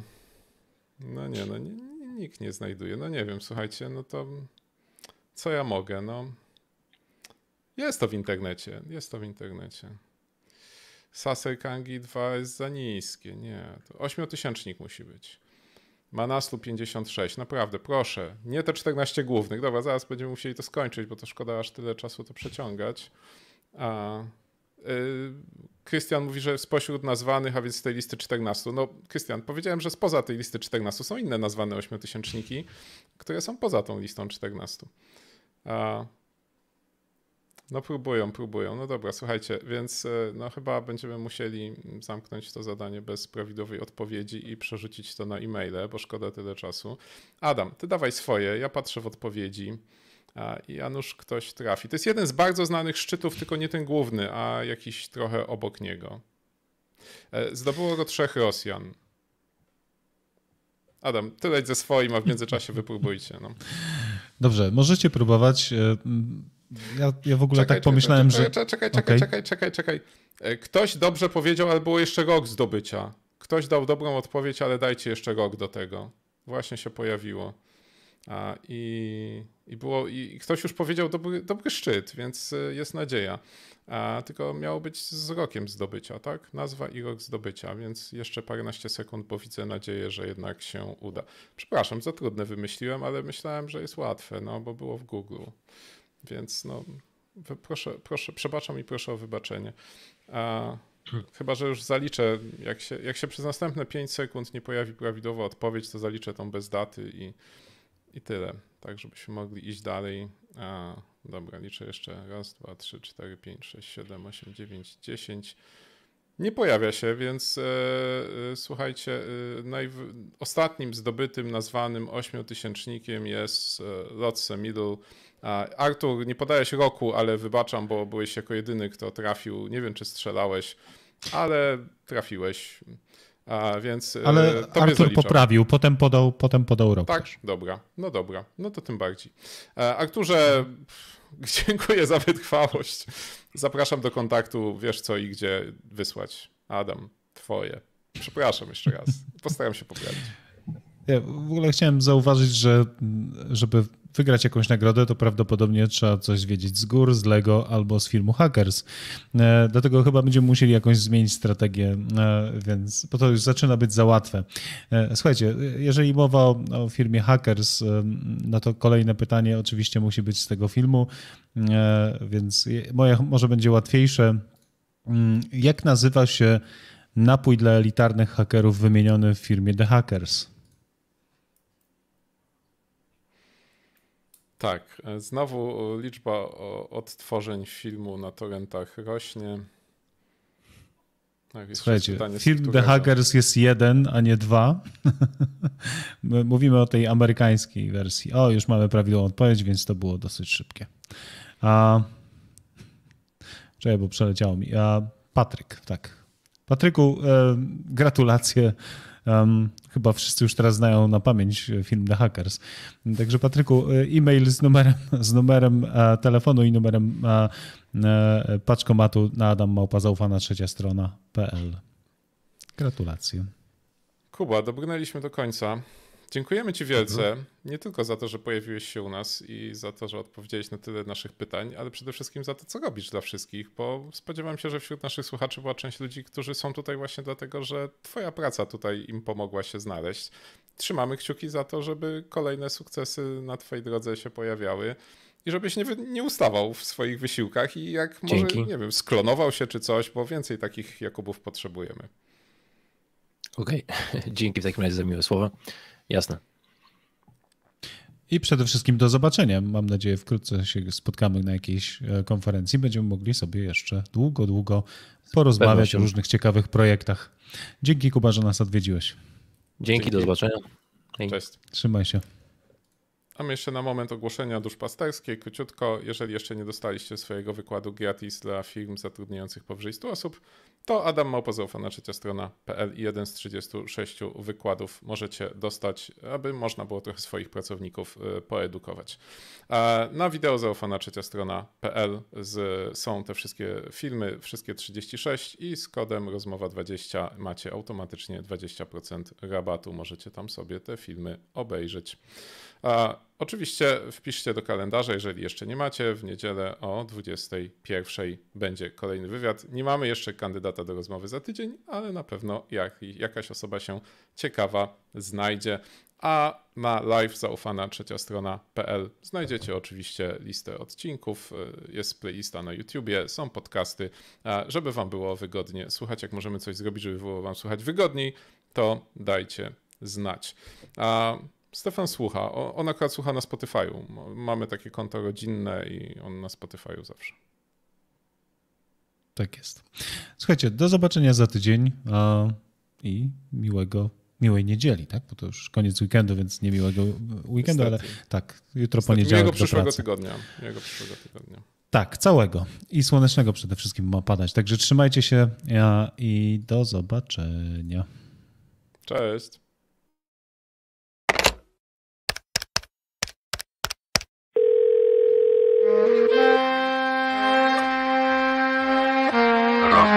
no nie, no nie, nikt nie znajduje. No nie wiem, słuchajcie, no to co ja mogę? No, jest to w internecie, jest to w internecie. Sasekangi Kangi 2 jest za niskie, nie, to ośmiotysięcznik musi być. Ma Manastu 56, naprawdę, proszę. Nie te 14 głównych. Dobra, zaraz będziemy musieli to skończyć, bo to szkoda aż tyle czasu to przeciągać. A, y, Krystian mówi, że spośród nazwanych, a więc z tej listy 14. No, Krystian, powiedziałem, że spoza tej listy 14 są inne nazwane ośmiotysięczniki, które są poza tą listą 14. A, no próbują, próbują. No dobra, słuchajcie, więc e, no chyba będziemy musieli zamknąć to zadanie bez prawidłowej odpowiedzi i przerzucić to na e-maile, bo szkoda tyle czasu. Adam, ty dawaj swoje, ja patrzę w odpowiedzi. I Janusz ktoś trafi. To jest jeden z bardzo znanych szczytów, tylko nie ten główny, a jakiś trochę obok niego. E, zdobyło go trzech Rosjan. Adam, tyle ze swoim, a w międzyczasie wypróbujcie. No. Dobrze, możecie próbować. E, ja, ja w ogóle tak czekaj, tak pomyślałem, czekaj, że. Czekaj, czekaj, okay. czekaj, czekaj, czekaj. E, ktoś dobrze powiedział, ale było jeszcze rok zdobycia. Ktoś dał dobrą odpowiedź, ale dajcie jeszcze rok do tego. Właśnie się pojawiło. A, i, i, było, i ktoś już powiedział dobry, dobry szczyt, więc e, jest nadzieja. A, tylko miało być z rokiem zdobycia, tak? Nazwa i rok zdobycia, więc jeszcze paręnaście sekund, bo widzę nadzieję, że jednak się uda. Przepraszam, za trudne wymyśliłem, ale myślałem, że jest łatwe, no bo było w Google. Więc no, proszę, proszę, przebaczam i proszę o wybaczenie. A, chyba, że już zaliczę, jak się, jak się przez następne 5 sekund nie pojawi prawidłowa odpowiedź, to zaliczę tą bez daty i, i tyle. Tak, żebyśmy mogli iść dalej. A, dobra, liczę jeszcze raz, dwa, trzy, cztery, pięć, sześć, siedem, osiem, dziewięć, dziesięć. Nie pojawia się, więc e, e słuchajcie, e, najostatnim ostatnim zdobytym, nazwanym ośmiotysięcznikiem jest e, Lotse Middle. Artur, nie podajesz roku, ale wybaczam, bo byłeś jako jedyny, kto trafił. Nie wiem, czy strzelałeś, ale trafiłeś. A, więc e, Ale to Artur poprawił, potem podał, potem podał rok. Tak, też. dobra, no dobra, no to tym bardziej. E, Arturze, dziękuję za wytrwałość. Zapraszam do kontaktu, wiesz co i gdzie wysłać. Adam, twoje. Przepraszam jeszcze raz, postaram się poprawić. Ja w ogóle chciałem zauważyć, że żeby wygrać jakąś nagrodę, to prawdopodobnie trzeba coś wiedzieć z gór, z Lego albo z filmu Hackers. E, dlatego chyba będziemy musieli jakąś zmienić strategię, e, więc bo to już zaczyna być za łatwe. E, słuchajcie, jeżeli mowa o, o firmie Hackers, no to kolejne pytanie oczywiście musi być z tego filmu, więc moje może będzie łatwiejsze. Mm, jak nazywa się napój dla elitarnych hakerów wymieniony w firmie The Hackers? Tak, e, znowu e, liczba odtworzeń filmu na torrentach rośnie. Tak, Słuchajcie, pytanie, film The Hackers jest jeden, a nie dwa. Mówimy o tej amerykańskiej wersji. O, już mamy prawidłową odpowiedź, więc to było dosyć szybkie. A... Czekaj, bo przeleciało mi. A... Patryk, tak. Patryku, e, gratulacje Um, chyba wszyscy już teraz znają na pamięć film The Hackers. Także Patryku, e, e-mail z numerem, z numerem e, telefonu i numerem e, e, paczkomatu na Adam Małpa, zaufana trzecia strona.pl. Gratulacje. Kuba, dobrnęliśmy do końca. Dziękujemy Ci wielce, mhm. nie tylko za to, że pojawiłeś się u nas i za to, że odpowiedziałeś na tyle naszych pytań, ale przede wszystkim za to, co robisz dla wszystkich, bo spodziewam się, że wśród naszych słuchaczy była część ludzi, którzy są tutaj właśnie dlatego, że Twoja praca tutaj im pomogła się znaleźć. Trzymamy kciuki za to, żeby kolejne sukcesy na Twojej drodze się pojawiały i żebyś nie, nie ustawał w swoich wysiłkach i jak może, Dzięki. nie wiem, sklonował się czy coś, bo więcej takich Jakubów potrzebujemy. Okej, okay. dzięki w takim razie za miłe słowa. Jasne. I przede wszystkim do zobaczenia. Mam nadzieję, wkrótce się spotkamy na jakiejś e, konferencji. Będziemy mogli sobie jeszcze długo, długo porozmawiać o różnych ciekawych projektach. Dzięki, Kuba, że nas odwiedziłeś. Dzięki, Dzięki. do zobaczenia. Hej. Cześć. Trzymaj się. Mam jeszcze na moment ogłoszenia duszpasterskie. Króciutko, jeżeli jeszcze nie dostaliście swojego wykładu gratis dla firm zatrudniających powyżej 100 osób, to Adam Małpozaufa na trzecia strona.pl i jeden z 36 wykładów możecie dostać, aby można było trochę swoich pracowników e, poedukować. Na wideo zaufana, trzecia strona.pl są te wszystkie filmy, wszystkie 36 i z kodem rozmowa 20 macie automatycznie 20% rabatu. Możecie tam sobie te filmy obejrzeć. Oczywiście wpiszcie do kalendarza, jeżeli jeszcze nie macie. W niedzielę o 21 będzie kolejny wywiad. Nie mamy jeszcze kandydata do rozmowy za tydzień, ale na pewno jak, jakaś osoba się ciekawa znajdzie. A na live zaufana trzecia strona.pl znajdziecie oczywiście listę odcinków, jest playlista na YouTubie, są podcasty. Żeby Wam było wygodnie słuchać, jak możemy coś zrobić, żeby było Wam słuchać wygodniej, to dajcie znać. Stefan słucha. on akurat słucha na Spotify'u. Mamy takie konto rodzinne i on na Spotify'u zawsze. Tak jest. Słuchajcie, do zobaczenia za tydzień i miłego, miłej niedzieli, tak? Bo to już koniec weekendu, więc nie miłego weekendu, Niestety. ale tak, jutro Niestety. poniedziałek miłego przyszłego tygodnia. Miłego przyszłego tygodnia. Tak, całego. I słonecznego przede wszystkim ma padać. Także trzymajcie się i do zobaczenia. Cześć.